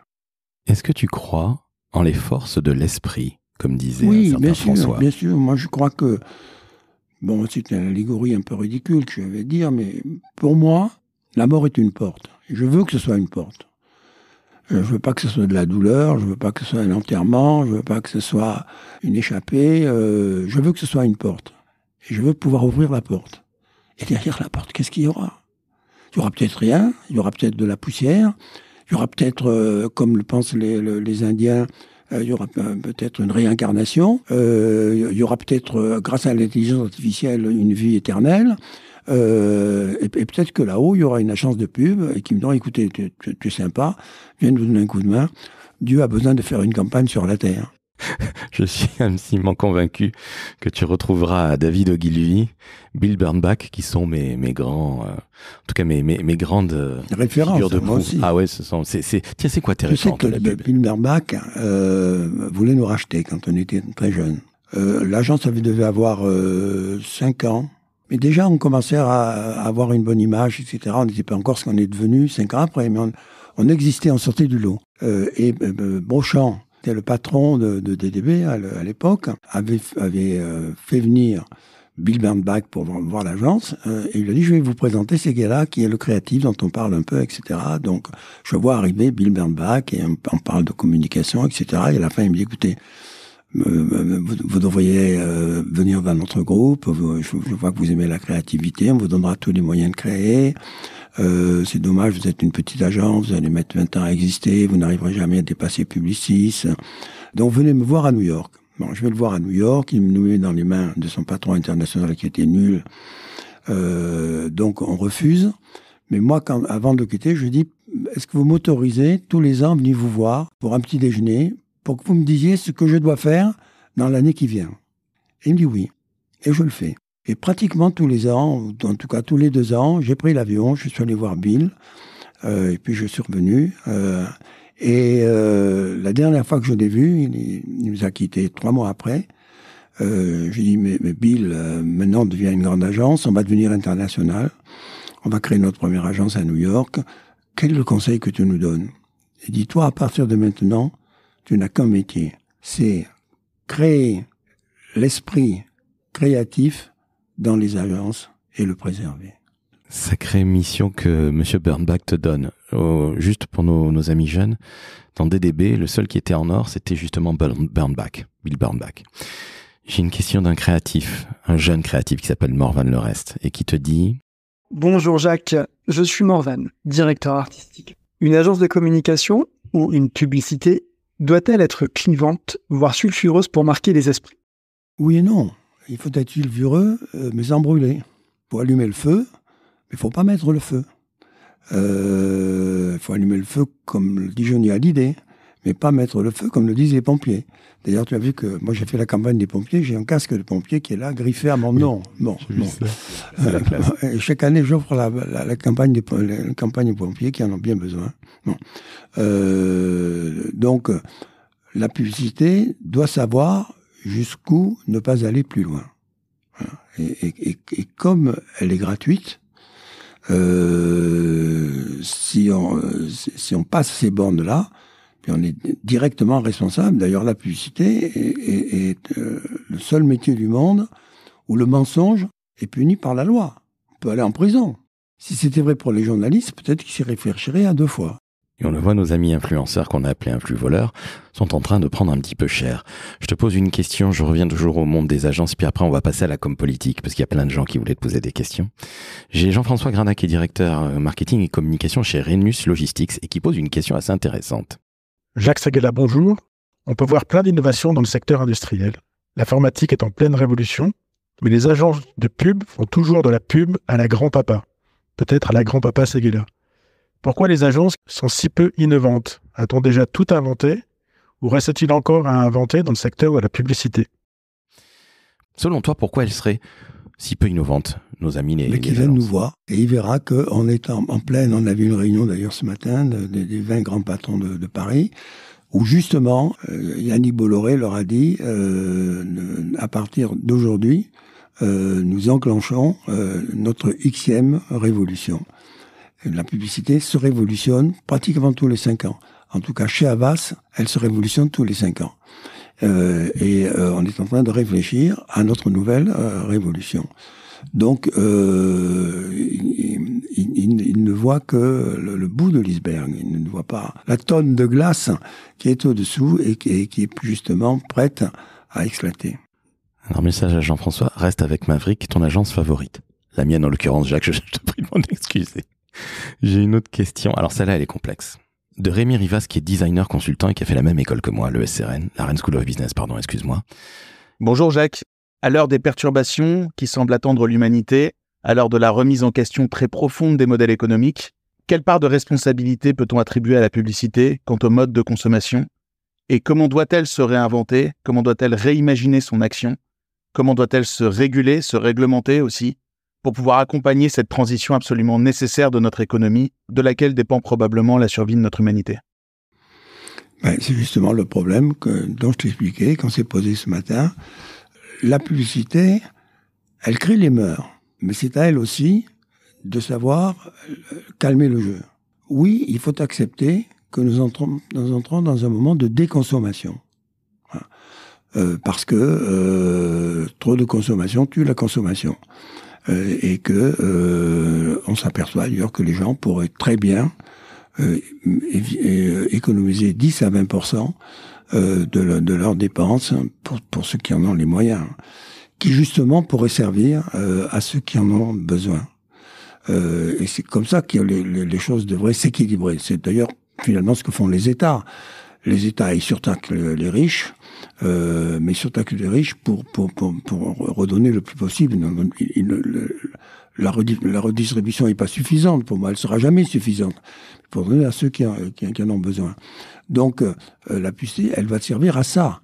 Est-ce que tu crois en les forces de l'esprit comme disait oui, bien sûr, Bien sûr, moi je crois que, bon, c'est une allégorie un peu ridicule que je vais dire, mais pour moi, la mort est une porte. Je veux que ce soit une porte. Je ne veux pas que ce soit de la douleur, je ne veux pas que ce soit un enterrement, je ne veux pas que ce soit une échappée, euh, je veux que ce soit une porte. Et je veux pouvoir ouvrir la porte. Et derrière la porte, qu'est-ce qu'il y aura Il y aura peut-être rien, il y aura peut-être de la poussière, il y aura peut-être, euh, comme le pensent les, les Indiens, euh, euh, il y aura peut-être une réincarnation, il y aura peut-être, grâce à l'intelligence artificielle, une vie éternelle. Euh, et, peut-être que là-haut, il y aura une agence de pub et qui me dit « écoutez, tu, tu, es sympa, viens nous donner un coup de main. Dieu a besoin de faire une campagne sur la Terre. Je suis intimement convaincu que tu retrouveras David Ogilvy, Bill Bernbach, qui sont mes, mes grands, euh, en tout cas mes, mes, mes grandes euh, références. de Ah ouais, sont. C'est, Tiens, c'est quoi tes tu sais que Bill, Bernbach euh, voulait nous racheter quand on était très jeune. l'agence avait devait avoir 5 ans. Mais déjà, on commençait à avoir une bonne image, etc. On n'était pas encore ce qu'on est devenu 5 ans après, mais on, on existait, on sortait du lot. et Brochant, le patron de, DDB à l'époque, avait, euh, fait venir Bill Bernbach pour voir l'agence, euh, et il a dit, je vais vous présenter ces gars-là, qui est le créatif dont on parle un peu, etc. Donc, je vois arriver Bill Bernbach, et on, parle de communication, etc. Et à la fin, il me dit, écoutez, vous, devriez euh, venir dans notre groupe, je, vois que vous aimez la créativité, on vous donnera tous les moyens de créer, euh, c'est dommage, vous êtes une petite agence, vous allez mettre 20 ans à exister, vous n'arriverez jamais à dépasser Publicis. Donc venez me voir à New York. Bon, je vais le voir à New York, il me met dans les mains de son patron international qui était nul. Euh, donc on refuse. Mais moi, avant de quitter, je dis, est-ce que vous m'autorisez tous les ans venir vous voir pour un petit déjeuner, pour que vous me disiez ce que je dois faire dans l'année qui vient il me dit oui. Et je le fais. Et pratiquement tous les ans, en tout cas tous les deux ans, j'ai pris l'avion, je suis allé voir Bill, euh, et puis je suis revenu. Euh, et euh, la dernière fois que je l'ai vu, il, nous a quittés trois mois après. Euh, j'ai dit, mais, mais Bill, euh, maintenant on devient une grande agence, on va devenir international, on va créer notre première agence à New York. Quel est le conseil que tu nous donnes Il dit, toi, à partir de maintenant, tu n'as qu'un métier, c'est créer l'esprit créatif dans les agences et le préserver. Sacrée mission que M. Burnback te donne. Oh, juste pour nos, amis jeunes, dans DDB, le seul qui était en or, c'était justement Burnback, Bill Burnback. J'ai une question d'un créatif, un jeune créatif qui s'appelle Morvan Le Reste, et qui te dit Bonjour Jacques, je suis Morvan, directeur artistique. Une agence de communication ou une publicité doit-elle être clivante, voire sulfureuse pour marquer les esprits Oui et non il faut être viureux, euh, mais sans brûler. Pour allumer le feu, mais il faut pas mettre le feu. Euh, il faut allumer le feu comme le dit Johnny l'idée mais pas mettre le feu comme le disent les pompiers. D'ailleurs, tu as vu que moi j'ai fait la campagne des pompiers, j'ai un casque de pompiers qui est là, griffé à mon nom. Bon, euh, chaque année, j'offre la, campagne des campagne pompiers qui en ont bien besoin. donc, la publicité doit savoir jusqu'où ne pas aller plus loin. Hein. Et, comme elle est gratuite, euh, si, on, euh, si on passe ces bandes là on est directement responsable. D'ailleurs, la publicité est, euh, le seul métier du monde où le mensonge est puni par la loi. On peut aller en prison. Si c'était vrai pour les journalistes, peut-être qu'ils s'y réfléchiraient à deux fois. Et on le voit, nos amis influenceurs qu'on a appelés influ-voleurs sont en train de prendre un petit peu cher. Je te pose une question, je reviens toujours au monde des agences, puis après on va passer à la com politique, parce qu'il y a plein de gens qui voulaient te poser des questions. J'ai Jean-François Granat qui est directeur euh, marketing et communication chez Renus Logistics et qui pose une question assez intéressante. Jacques Saguela, bonjour. On peut voir plein d'innovations dans le secteur industriel. L'informatique est en pleine révolution, mais les agences de pub font toujours de la pub à la grand-papa. Peut-être à la grand-papa Seguela. Pourquoi les agences sont si peu innovantes A-t-on déjà tout inventé ou reste-t-il encore à inventer dans le secteur de la publicité Selon toi, pourquoi elles seraient si peu innovantes, nos amis les Mais qu'ils viennent nous voir et il verra qu'on est en, pleine, on a vu une réunion d'ailleurs ce matin des 20 grands patrons de, Paris, où justement euh, Yannick Bolloré leur a dit, euh, à partir d'aujourd'hui, euh, nous enclenchons notre Xème révolution la publicité se révolutionne pratiquement tous les cinq ans. En tout cas, chez Havas, elle se révolutionne tous les cinq ans. Euh, et euh, on est en train de réfléchir à notre nouvelle euh, révolution. Donc, il, ne voit que le, bout de l'iceberg, il ne voit pas la tonne de glace qui est au-dessous et qui, est justement prête à éclater. Alors, message à Jean-François, reste avec Maverick, ton agence favorite. La mienne, en l'occurrence, Jacques, je te prie de m'en excuser. J'ai une autre question. Alors celle-là, elle est complexe. De Rémi Rivas, qui est designer consultant et qui a fait la même école que moi, le SRN, la Rennes School of Business, pardon, excuse-moi. Bonjour Jacques. À l'heure des perturbations qui semblent attendre l'humanité, à l'heure de la remise en question très profonde des modèles économiques, quelle part de responsabilité peut-on attribuer à la publicité quant au mode de consommation Et comment doit-elle se réinventer Comment doit-elle réimaginer son action Comment doit-elle se réguler, se réglementer aussi pour pouvoir accompagner cette transition absolument nécessaire de notre économie, de laquelle dépend probablement la survie de notre humanité ben, C'est justement le problème dont je t'expliquais quand c'est posé ce matin. La publicité, elle crée les mœurs, mais c'est à elle aussi de savoir euh, calmer le jeu. Oui, il faut accepter que nous entrons, dans un moment de déconsommation. Hein. Euh, parce que euh, trop de consommation tue la consommation. Euh, et que euh, on s'aperçoit d'ailleurs que les gens pourraient très bien euh, économiser 10 à 20 de, de, leurs dépenses pour, ceux qui en ont les moyens, qui justement pourraient servir à ceux qui en ont besoin. et c'est comme ça que les choses devraient s'équilibrer. C'est d'ailleurs finalement ce que font les États les États, ils surtaxent les riches, euh, mais surtaxent les riches pour, pour, pour, pour, redonner le plus possible. la, redistribution n'est pas suffisante pour moi, elle sera jamais suffisante pour donner à ceux qui en, qui, ont besoin. Donc euh, la publicité, elle va servir à ça.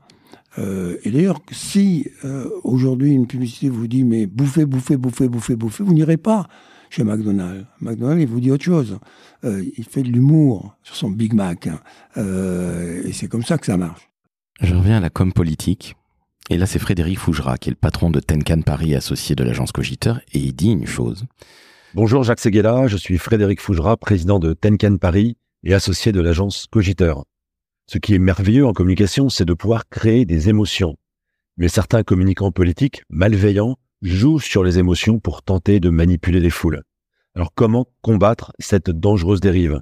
Euh, et d'ailleurs, si euh, aujourd'hui une publicité vous dit mais bouffez, bouffez, bouffez, bouffez, bouffez, vous n'irez pas chez McDonald's. McDonald's, il vous dit autre chose. Euh, il fait de l'humour sur son Big Mac. Hein. Euh, et c'est comme ça que ça marche. Je reviens à la com politique. Et là, c'est Frédéric Fougera, qui est le patron de Tenkan Paris, associé de l'agence Cogiteur, et il dit une chose. Bonjour Jacques Seguela, je suis Frédéric Fougera, président de Tenkan Paris et associé de l'agence Cogiteur. Ce qui est merveilleux en communication, c'est de pouvoir créer des émotions. Mais certains communicants politiques, malveillants, joue sur les émotions pour tenter de manipuler les foules. Alors comment combattre cette dangereuse dérive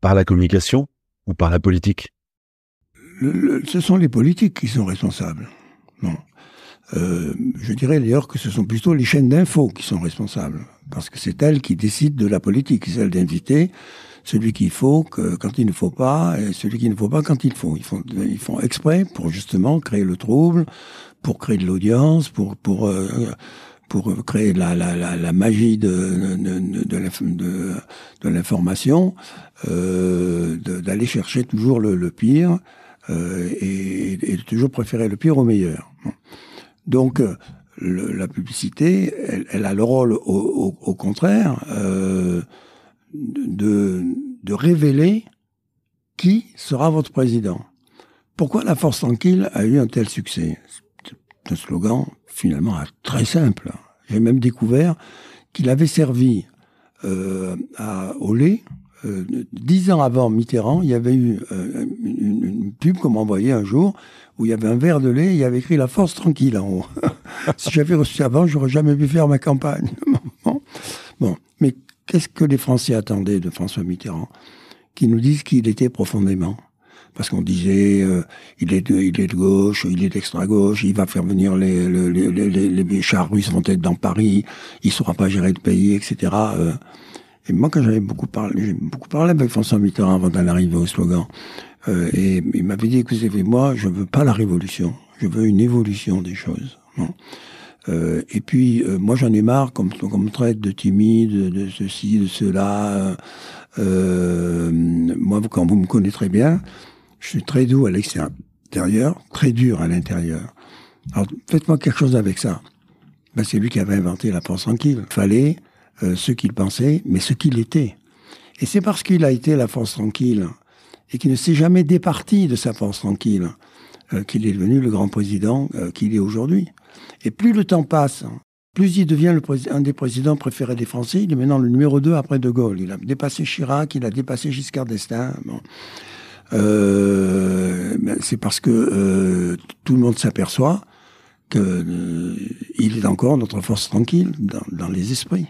Par la communication ou par la politique Ce sont les politiques qui sont responsables. Non. Euh, je dirais d'ailleurs que ce sont plutôt les chaînes d'infos qui sont responsables, parce que c'est elles qui décident de la politique, c'est elles d'inviter celui qu'il faut quand il ne faut pas, et celui qu'il ne faut pas quand il faut. ils font exprès pour justement créer le trouble, pour créer de l'audience, pour pour euh, pour créer la, la, la, magie de, de, de, l'information, euh, d'aller chercher toujours le, pire euh, et, toujours préférer le pire au meilleur. Donc la publicité, elle, a le rôle au, au, contraire de, de révéler qui sera votre président. Pourquoi la force tranquille a eu un tel succès un slogan finalement très simple. J'ai même découvert qu'il avait servi euh, au à euh, dix ans avant Mitterrand, il y avait eu euh, une, pub qu'on m'envoyait un jour où il y avait un verre de lait et il y avait écrit La force tranquille en haut. si j'avais reçu avant, j'aurais jamais pu faire ma campagne. mais qu'est-ce que les Français attendaient de François Mitterrand Qui nous disent qu'il était profondément parce qu'on disait euh, il, est de, il est de gauche, il est d'extra-gauche, il va faire venir les, les, les, les, les chars russes vont être dans Paris, il ne saura pas gérer le pays, etc. Euh, et moi, quand j'avais beaucoup parlé, j'ai beaucoup parlé avec François Mitterrand avant d'en arriver au slogan, euh, et il m'avait dit, écoutez, moi, je veux pas la révolution, je veux une évolution des choses. et puis, moi, j'en ai marre comme me traite de timide, de ceci, de cela. moi, quand vous me connaîtrez bien, je suis très doux à l'extérieur, très dur à l'intérieur. Alors faites-moi quelque chose avec ça. Ben, c'est lui qui avait inventé la force tranquille. Il fallait euh, ce qu'il pensait, mais ce qu'il était. Et c'est parce qu'il a été la force tranquille et qu'il ne s'est jamais départi de sa force tranquille euh, qu'il est devenu le grand président euh, qu'il est aujourd'hui. Et plus le temps passe, plus il devient un des présidents préférés des Français. Il est maintenant le numéro 2 après De Gaulle. Il a dépassé Chirac, il a dépassé Giscard d'Estaing. Euh, ben, c'est parce que euh, tout le monde s'aperçoit qu'il euh, est encore notre force tranquille dans, les esprits.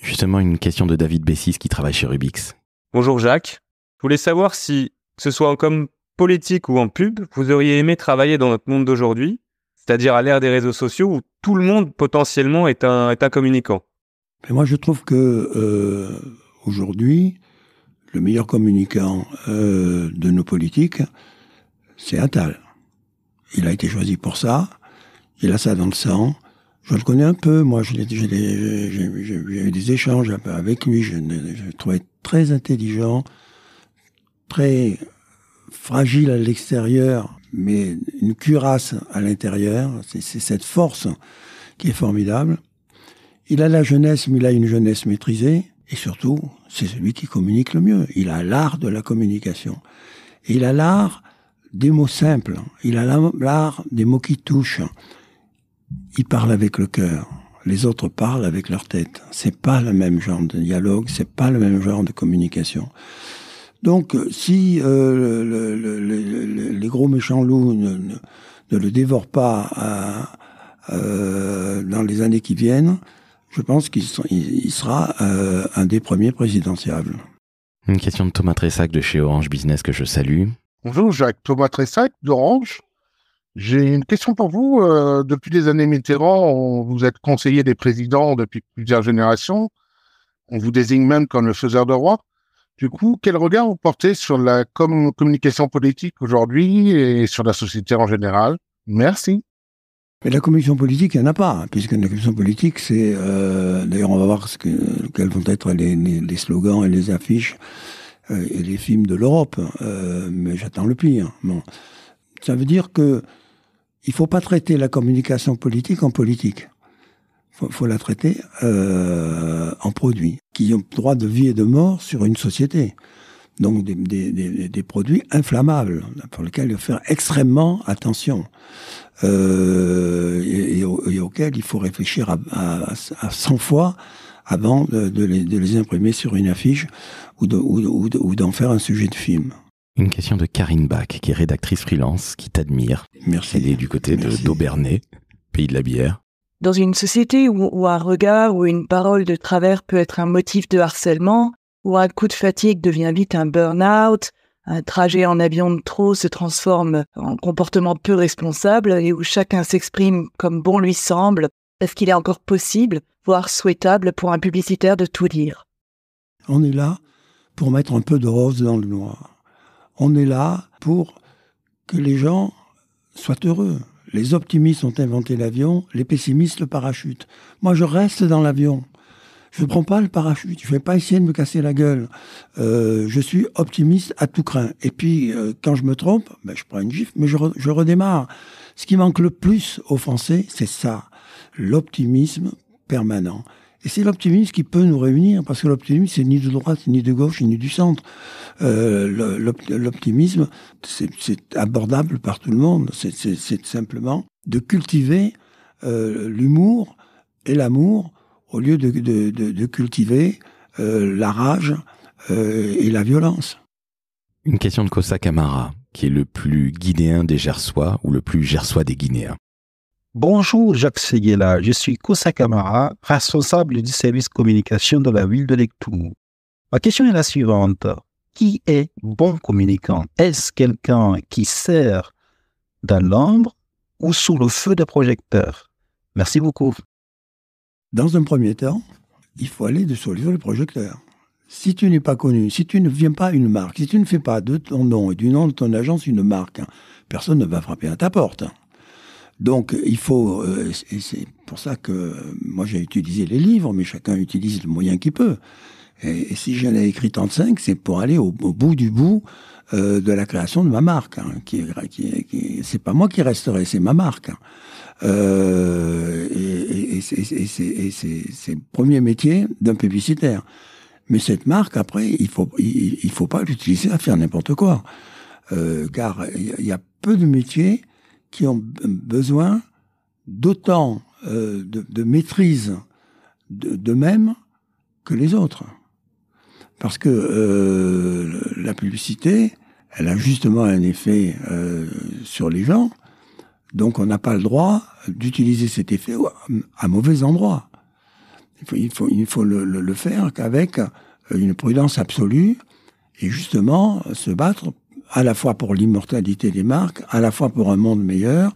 Justement, une question de David Bessis qui travaille chez Rubix. Bonjour Jacques. Je voulais savoir si, que ce soit en com politique ou en pub, vous auriez aimé travailler dans notre monde d'aujourd'hui, c'est-à-dire à, l'ère des réseaux sociaux où tout le monde potentiellement est un, est un communicant. Mais moi, je trouve que aujourd'hui, le meilleur communicant euh, de nos politiques, c'est Attal. Il a été choisi pour ça. Il a ça dans le sang. Je le connais un peu. Moi, j'ai eu des échanges avec lui. Je, le trouvais très intelligent, très fragile à l'extérieur, mais une cuirasse à l'intérieur. C'est cette force qui est formidable. Il a la jeunesse, mais il a une jeunesse maîtrisée. Et surtout, c'est celui qui communique le mieux. Il a l'art de la communication. Il a l'art des mots simples. Il a l'art des mots qui touchent. Il parle avec le cœur. Les autres parlent avec leur tête. C'est pas le même genre de dialogue. C'est pas le même genre de communication. Donc, si euh, les gros méchants loups ne, le dévorent pas euh, dans les années qui viennent, je pense qu'il sera euh, un des premiers présidentiables. Une question de Thomas Tressac de chez Orange Business que je salue. Bonjour Jacques, Thomas Tressac d'Orange. J'ai une question pour vous. Euh, depuis des années Mitterrand, vous êtes conseiller des présidents depuis plusieurs générations. On vous désigne même comme le faiseur de roi. Du coup, quel regard vous portez sur la communication politique aujourd'hui et sur la société en général Merci. Mais la communication politique, il n'y en a pas, hein, puisque la commission politique, c'est... Euh, d'ailleurs, on va voir ce quels vont être les, slogans et les affiches euh, et les films de l'Europe. Euh, mais j'attends le pire. Hein. Ça veut dire que il faut pas traiter la communication politique en politique. faut, faut la traiter en produits, qui ont droit de vie et de mort sur une société. Donc des, des produits inflammables, pour lesquels il faut faire extrêmement attention. Euh, et, et, il faut réfléchir à, 100 fois avant de, les, imprimer sur une affiche ou d'en faire un sujet de film. Une question de Karine Bach, qui est rédactrice freelance, qui t'admire. Merci. Elle est du côté d'Aubernay, pays de la bière. Dans une société où, où un regard ou une parole de travers peut être un motif de harcèlement, où un coup de fatigue devient vite un burn-out, un trajet en avion de trop se transforme en comportement peu responsable et où chacun s'exprime comme bon lui semble, est-ce qu'il est encore possible, voire souhaitable pour un publicitaire de tout dire. On est là pour mettre un peu de rose dans le noir. On est là pour que les gens soient heureux. Les optimistes ont inventé l'avion, les pessimistes le parachute. Moi, je reste dans l'avion. Je ne prends pas le parachute, je ne vais pas essayer de me casser la gueule. Euh, je suis optimiste à tout craint. Et puis, euh, quand je me trompe, ben, je prends une gifle, mais je, redémarre. Ce qui manque le plus aux Français, c'est ça, l'optimisme permanent. Et c'est l'optimisme qui peut nous réunir, parce que l'optimisme, c'est ni de droite, ni de gauche, ni du centre. Euh, l'optimisme, c'est abordable par tout le monde. C'est simplement de cultiver l'humour et l'amour au lieu de, cultiver euh, la rage euh, et la violence. Une question de Cosa Camara, qui est le plus guinéen des Gersois ou le plus gersois des Guinéens. Bonjour Jacques Seguela, je suis kosa Camara, responsable du service communication de la ville de Lectoure. Ma question est la suivante. Qui est bon communicant Est-ce quelqu'un qui sert dans l'ombre ou sous le feu des projecteurs Merci beaucoup. Dans un premier temps, il faut aller de sur le projecteur. Si tu n'es pas connu, si tu ne viens pas une marque, si tu ne fais pas de ton nom et du nom de ton agence une marque, personne ne va frapper à ta porte. Donc il faut, euh, et c'est pour ça que moi j'ai utilisé les livres, mais chacun utilise le moyen qu'il peut. Et, si j'en ai écrit 35, c'est pour aller au bout du bout euh, de la création de ma marque. Hein, qui, c'est pas moi qui resterai, c'est ma marque. Hein. Euh, et, et, et c'est le premier métier d'un publicitaire. Mais cette marque, après, il faut il, faut pas l'utiliser à faire n'importe quoi, euh, car il y, a peu de métiers qui ont besoin d'autant de, de, maîtrise d'eux-mêmes que les autres. Parce que euh, la publicité, elle a justement un effet euh, sur les gens. Donc on n'a pas le droit d'utiliser cet effet à mauvais endroit. Il faut, il faut, il faut le, le, le, faire qu'avec euh, une prudence absolue et justement se battre à la fois pour l'immortalité des marques, à la fois pour un monde meilleur,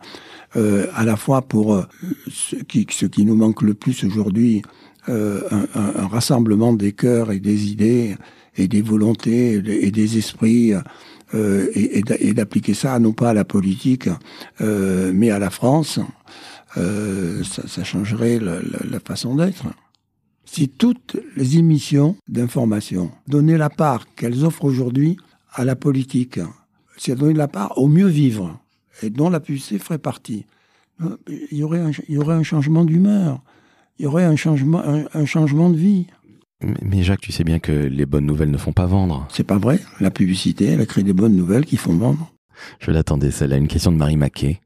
euh, à la fois pour euh, ce qui, ce qui nous manque le plus aujourd'hui, euh, un, rassemblement des cœurs et des idées et des volontés et des esprits euh, et, d'appliquer ça non pas à la politique euh, mais à la France, ça, changerait la, façon d'être. Si toutes les émissions d'information donnaient la part qu'elles offrent aujourd'hui à la politique, si elles donnaient la part au mieux vivre et dont la publicité ferait partie, il y aurait un changement d'humeur il y aurait un changement, un, changement de vie. Mais Jacques, tu sais bien que les bonnes nouvelles ne font pas vendre. C'est pas vrai. La publicité, elle crée des bonnes nouvelles qui font vendre. Je l'attendais, celle-là. Une question de Marie Maquet.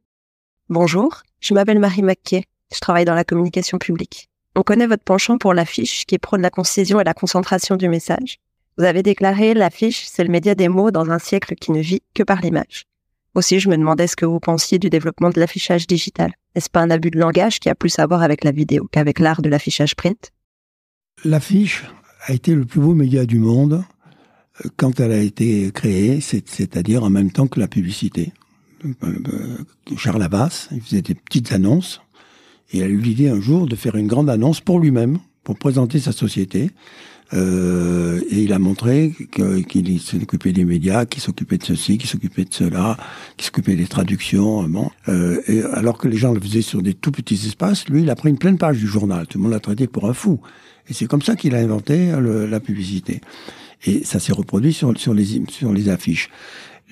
Bonjour, je m'appelle Marie Maquet. Je travaille dans la communication publique. On connaît votre penchant pour l'affiche qui prône la concision et la concentration du message. Vous avez déclaré l'affiche, c'est le média des mots dans un siècle qui ne vit que par l'image. Aussi, je me demandais ce que vous pensiez du développement de l'affichage digital. est ce pas un abus de langage qui a plus à voir avec la vidéo qu'avec l'art de l'affichage print L'affiche a été le plus beau média du monde euh, quand elle a été créée, c'est-à-dire en même temps que la publicité. Euh, euh, Charles Abbas, il faisait des petites annonces, et il a eu l'idée un jour de faire une grande annonce pour lui-même, pour présenter sa société. Euh, et il a montré qu'il s'occupait des médias, qu'il s'occupait de ceci, qu'il s'occupait de cela, qu'il s'occupait des traductions. Euh, bon. Euh, et alors que les gens le faisaient sur des tout petits espaces, lui, il a pris une pleine page du journal. Tout le monde l'a traité pour un fou. Et c'est comme ça qu'il a inventé euh, la publicité. Et ça s'est reproduit sur, les, sur les affiches.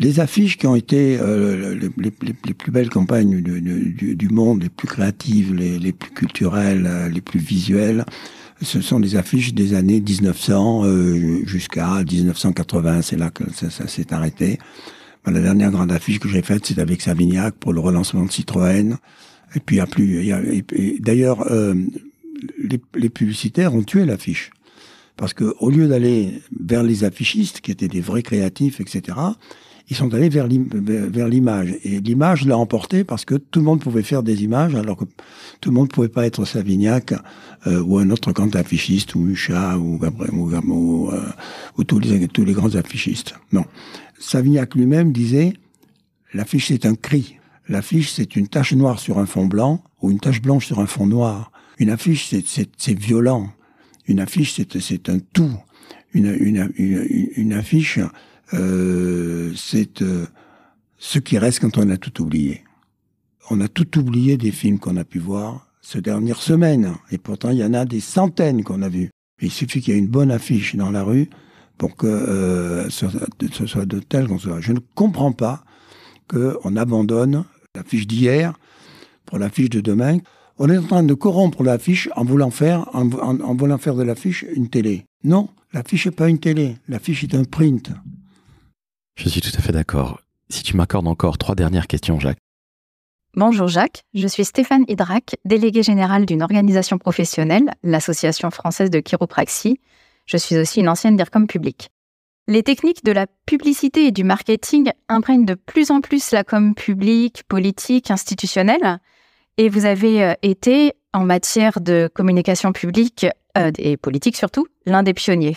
Les affiches qui ont été euh, les, plus belles campagnes du, monde, les plus créatives, les, les plus culturelles, les plus visuelles, ce sont des affiches des années 1900 euh, jusqu'à 1980, c'est là que ça, s'est arrêté. La dernière grande affiche que j'ai faite, c'est avec Savignac pour le relancement de Citroën. Et puis, il a plus. D'ailleurs, euh, les, les, publicitaires ont tué l'affiche. Parce que au lieu d'aller vers les affichistes, qui étaient des vrais créatifs, etc., ils sont allés vers l'image. Et l'image l'a emporté parce que tout le monde pouvait faire des images, alors que tout le monde ne pouvait pas être Savignac euh, ou un autre grand affichiste, ou Mucha, ou, Gabriel ou, euh, ou tous, les, tous les grands affichistes. Non. Savignac lui-même disait, l'affiche c'est un cri. L'affiche c'est une tache noire sur un fond blanc, ou une tache blanche sur un fond noir. Une affiche c'est violent. Une affiche c'est un tout. une, une, une affiche euh, c'est euh, ce qui reste quand on a tout oublié. On a tout oublié des films qu'on a pu voir ces dernières semaines. Et pourtant, il y en a des centaines qu'on a vus. Il suffit qu'il y ait une bonne affiche dans la rue pour que euh, ce, soit de tel qu'on soit. Je ne comprends pas qu'on abandonne l'affiche d'hier pour l'affiche de demain. On est en train de corrompre l'affiche en voulant faire, en voulant faire de l'affiche une télé. Non, l'affiche n'est pas une télé. L'affiche est un print. Je suis tout à fait d'accord. Si tu m'accordes encore trois dernières questions, Jacques. Bonjour Jacques, je suis Stéphane Hydrac, délégué général d'une organisation professionnelle, l'Association française de chiropraxie. Je suis aussi une ancienne DIRCOM Public. Les techniques de la publicité et du marketing imprègnent de plus en plus la com publique, politique, institutionnelle. Et vous avez euh, été, en matière de communication publique euh, et politique surtout, l'un des pionniers.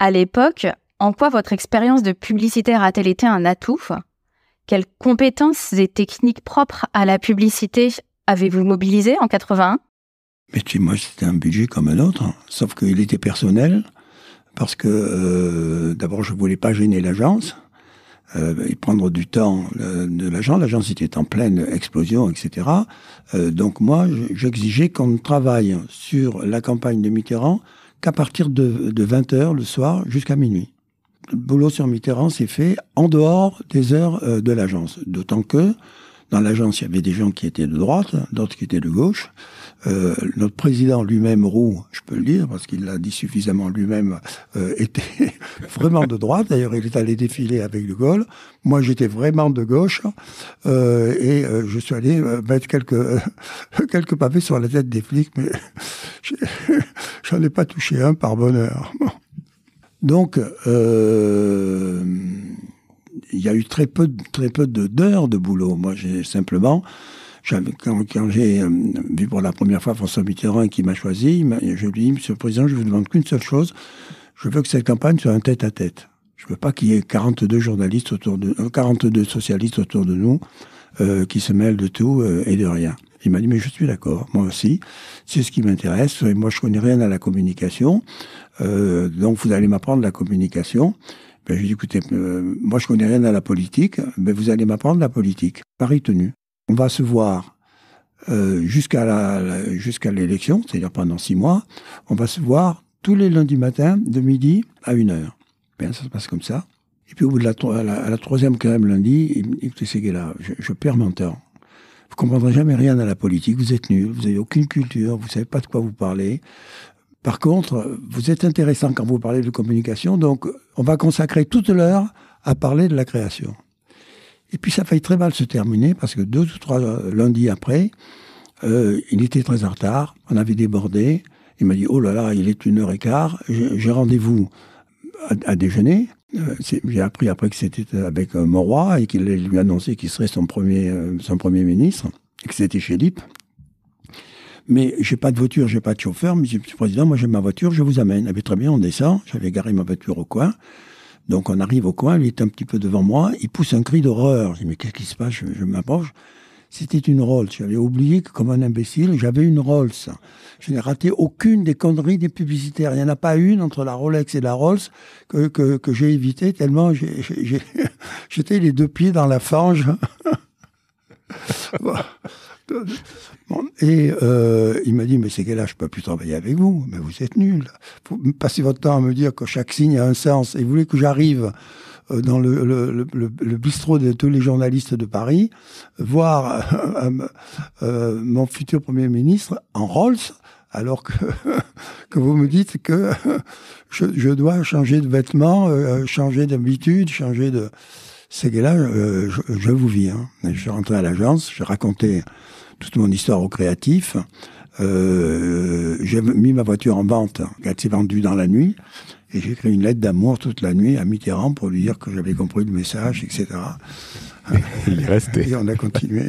À l'époque, en quoi votre expérience de publicitaire a-t-elle été un atout Quelles compétences et techniques propres à la publicité avez-vous mobilisées en 81 Mais tu moi, c'était un budget comme un autre, hein. sauf qu'il était personnel, parce que euh, d'abord, je voulais pas gêner l'agence. Euh, et prendre du temps euh, de l'agence. L'agence était en pleine explosion, etc. donc moi, j'exigeais qu'on ne travaille sur la campagne de Mitterrand qu'à partir de, de 20h le soir jusqu'à minuit le boulot sur Mitterrand s'est fait en dehors des heures euh, de l'agence. D'autant que dans l'agence, il y avait des gens qui étaient de droite, d'autres qui étaient de gauche. Euh, notre président lui-même, Roux, je peux le dire, parce qu'il l'a dit suffisamment lui-même, euh, était vraiment de droite. D'ailleurs, il est allé défiler avec De Gaulle. Moi, j'étais vraiment de gauche et je suis allé mettre quelques quelques pavés sur la tête des flics, mais j'en ai pas touché un par bonheur. Donc, euh, il y a eu très peu, très peu d'heures de boulot. Moi, j'ai simplement, quand, j'ai euh, vu pour la première fois François Mitterrand qui m'a choisi, je lui ai dit, Monsieur le Président, je vous demande qu'une seule chose, je veux que cette campagne soit un tête-à-tête. Je ne veux pas qu'il y ait 42 journalistes autour de, 42 euh, socialistes autour de nous qui se mêlent de tout et de rien. Il m'a dit, mais je suis d'accord, moi aussi, c'est ce qui m'intéresse, moi je connais rien à la communication, euh, donc vous allez m'apprendre la communication. Ben, j'ai dit, écoutez, euh, moi je connais rien à la politique, mais vous allez m'apprendre la politique. Paris tenu. On va se voir euh, jusqu'à la, jusqu'à l'élection, c'est-à-dire pendant six mois, on va se voir tous les lundis matins, de midi à une heure. Bien, ça se passe comme ça. Et puis au bout de la, à la, troisième, quand même, lundi, écoutez, c'est là, je, je perds mon temps. Vous comprendrez jamais rien à la politique, vous êtes nul, vous n'avez aucune culture, vous ne savez pas de quoi vous parlez. Par contre, vous êtes intéressant quand vous parlez de communication, donc on va consacrer toute l'heure à parler de la création. Et puis ça failli très mal se terminer parce que deux ou trois lundis après, euh, il était très en retard, on avait débordé. Il m'a dit, oh là là, il est une heure et quart, j'ai rendez-vous à, déjeuner. Euh, j'ai appris après que c'était euh, avec euh, mon roi et qu'il lui annonçait qu'il serait son premier, son premier ministre et que c'était chez Lip. Mais j'ai pas de voiture, j'ai pas de chauffeur. Monsieur le Président, moi j'ai ma voiture, je vous amène. Eh très bien, on descend. J'avais garé ma voiture au coin. Donc on arrive au coin, il est un petit peu devant moi, il pousse un cri d'horreur. Je dis mais qu'est-ce qui se passe je m'approche. C'était une Rolls. J'avais oublié que, comme un imbécile, j'avais une Rolls. Je n'ai raté aucune des conneries des publicitaires. Il n'y en a pas une entre la Rolex et la Rolls que, que, j'ai évité tellement j'étais les deux pieds dans la fange. et euh, il m'a dit, mais c'est que là, je peux plus travailler avec vous, mais vous êtes nul. Vous passez votre temps à me dire que chaque signe a un sens et vous voulez que j'arrive euh, dans le, bistrot de tous les journalistes de Paris, voir euh, euh, mon futur Premier ministre en Rolls, alors que, que vous me dites que je, dois changer de vêtements, changer d'habitude, changer de... C'est que là je, vous vis. Hein. Je suis rentré à l'agence, j'ai raconté toute mon histoire au créatif. j'ai mis ma voiture en vente, elle s'est vendue dans la nuit. Et écrit une lettre d'amour toute la nuit à Mitterrand pour lui dire que j'avais compris le message, etc. Il est resté. Et on a continué.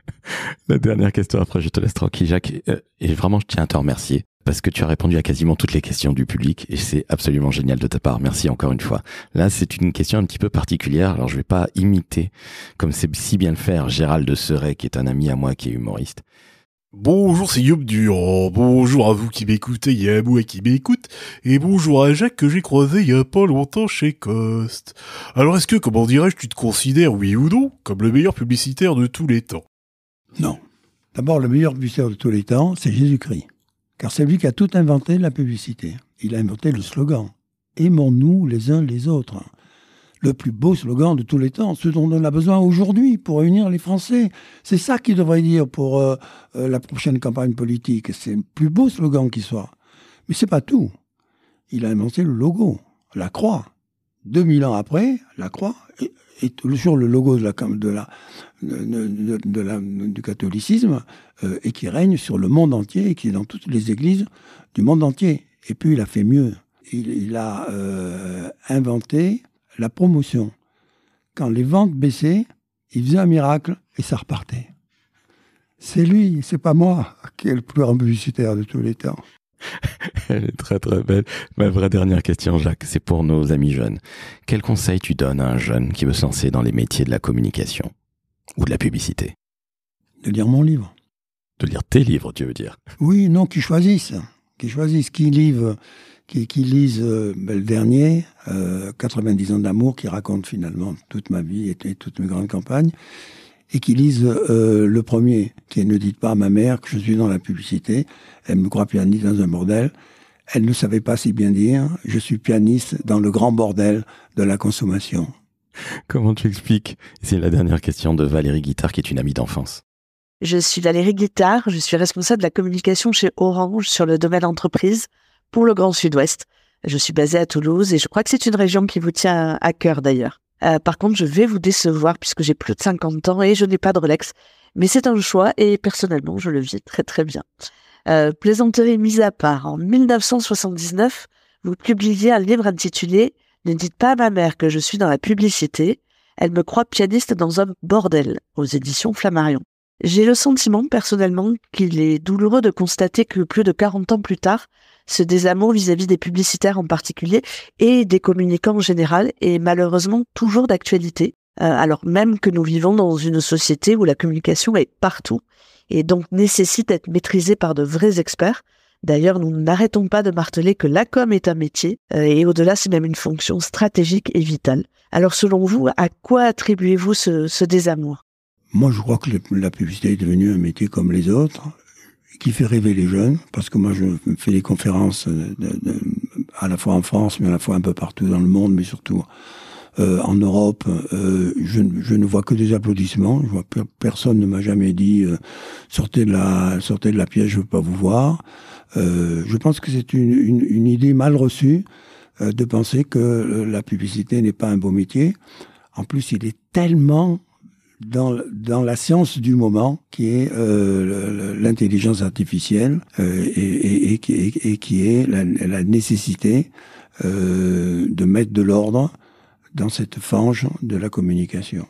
la dernière question, après je te laisse tranquille, Jacques. Euh, et vraiment, je tiens à te remercier parce que tu as répondu à quasiment toutes les questions du public et c'est absolument génial de ta part. Merci encore une fois. Là, c'est une question un petit peu particulière, alors je vais pas imiter, comme c'est si bien le faire, Gérald de Seret, qui est un ami à moi qui est humoriste. Bonjour, c'est Youb bonjour à vous qui m'écoutez, Yabou à moi qui m'écoute. Et bonjour à Jacques que j'ai croisé il y a pas longtemps chez Coste. Alors est-ce que, comment dirais-je, tu te considères, oui ou non, comme le meilleur publicitaire de tous les temps Non. D'abord, le meilleur publicitaire de tous les temps, c'est Jésus-Christ. Car c'est lui qui a tout inventé la publicité. Il a inventé le slogan. Aimons-nous les uns les autres le plus beau slogan de tous les temps, ce dont on a besoin aujourd'hui pour réunir les Français. C'est ça qu'il devrait dire pour euh, euh, la prochaine campagne politique. C'est le plus beau slogan qui soit. Mais c'est pas tout. Il a inventé le logo, la croix. 2000 ans après, la croix est, toujours sur le logo de la, de la, du catholicisme euh, et qui règne sur le monde entier et qui est dans toutes les églises du monde entier. Et puis il a fait mieux. Il, a inventé la promotion. Quand les ventes baissaient, il faisait un miracle et ça repartait. C'est lui, c'est pas moi, qui est le plus grand publicitaire de tous les temps. Elle est très très belle. Ma vraie dernière question, Jacques, c'est pour nos amis jeunes. Quel conseil tu donnes à un jeune qui veut se lancer dans les métiers de la communication ou de la publicité De lire mon livre. De lire tes livres, tu veux dire Oui, non, qu'ils choisissent. Qu'ils choisissent, qu'ils livrent, qui, lisent euh, ben, le dernier, 90 euh, ans d'amour, qui raconte finalement toute ma vie et, toutes mes grandes campagnes, et qui lisent euh, le premier, qui Ne dites pas à ma mère que je suis dans la publicité, elle me croit pianiste dans un bordel, elle ne savait pas si bien dire, je suis pianiste dans le grand bordel de la consommation. Comment tu expliques C'est la dernière question de Valérie Guittard, qui est une amie d'enfance. Je suis Valérie Guittard, je suis responsable de la communication chez Orange sur le domaine entreprise pour le Grand Sud-Ouest. Je suis basée à Toulouse et je crois que c'est une région qui vous tient à cœur d'ailleurs. Euh, par contre, je vais vous décevoir puisque j'ai plus de 50 ans et je n'ai pas de relax. Mais c'est un choix et personnellement, je le vis très très bien. Euh, plaisanterie mise à part, en 1979, vous publiez un livre intitulé Ne dites pas à ma mère que je suis dans la publicité. Elle me croit pianiste dans un bordel aux éditions Flammarion. J'ai le sentiment personnellement qu'il est douloureux de constater que plus de 40 ans plus tard, ce désamour vis-à-vis des publicitaires en particulier et des communicants en général est malheureusement toujours d'actualité, euh, alors même que nous vivons dans une société où la communication est partout et donc nécessite d'être maîtrisée par de vrais experts. D'ailleurs, nous n'arrêtons pas de marteler que la com est un métier, euh, et au-delà, c'est même une fonction stratégique et vitale. Alors selon vous, à quoi attribuez-vous ce désamour moi, je crois que la publicité est devenue un métier comme les autres qui fait rêver les jeunes, parce que moi je fais des conférences euh, à la fois en France, mais à la fois un peu partout dans le monde, mais surtout euh, en Europe, euh, je, ne vois que des applaudissements. personne ne m'a jamais dit sortez de la sortez de la pièce, je ne veux pas vous voir. je pense que c'est une, une, idée mal reçue de penser que la publicité n'est pas un beau métier. En plus, il est tellement dans, la science du moment, qui est euh, l'intelligence artificielle euh, et, qui est la, nécessité euh, de mettre de l'ordre dans cette fange de la communication.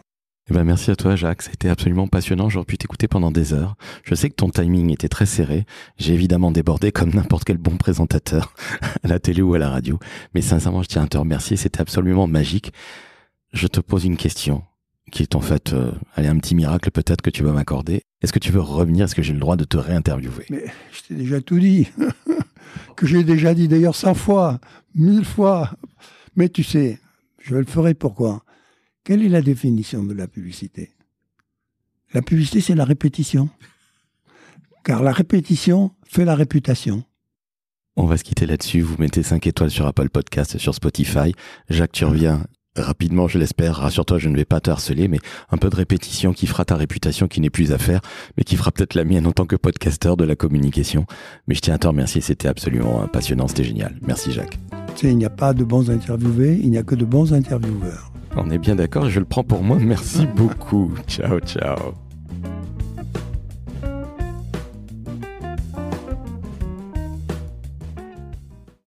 Eh ben, merci à toi Jacques, c'était absolument passionnant, j'aurais pu t'écouter pendant des heures. Je sais que ton timing était très serré, j'ai évidemment débordé comme n'importe quel bon présentateur à la télé ou à la radio, mais sincèrement je tiens à te remercier, c'était absolument magique. Je te pose une question, qui est en fait, euh, un petit miracle peut-être que tu vas m'accorder. Est-ce que tu veux revenir Est-ce que j'ai le droit de te réinterviewer Mais je t'ai déjà tout dit, que j'ai déjà dit d'ailleurs 100 fois, 1000 fois. Mais tu sais, je le ferai pourquoi Quelle est la définition de la publicité La publicité, c'est la répétition. Car la répétition fait la réputation. On va se quitter là-dessus. Vous mettez 5 étoiles sur Apple Podcast, sur Spotify. Jacques, tu reviens rapidement, je l'espère. Rassure-toi, je ne vais pas te harceler, mais un peu de répétition qui fera ta réputation qui n'est plus à faire, mais qui fera peut-être la mienne en tant que podcasteur de la communication. Mais je tiens à te remercier, c'était absolument euh, passionnant, c'était génial. Merci Jacques. Tu sais, il n'y a pas de bons interviewés, il n'y a que de bons intervieweurs. On est bien d'accord, je le prends pour moi. Merci beaucoup. Ciao, ciao.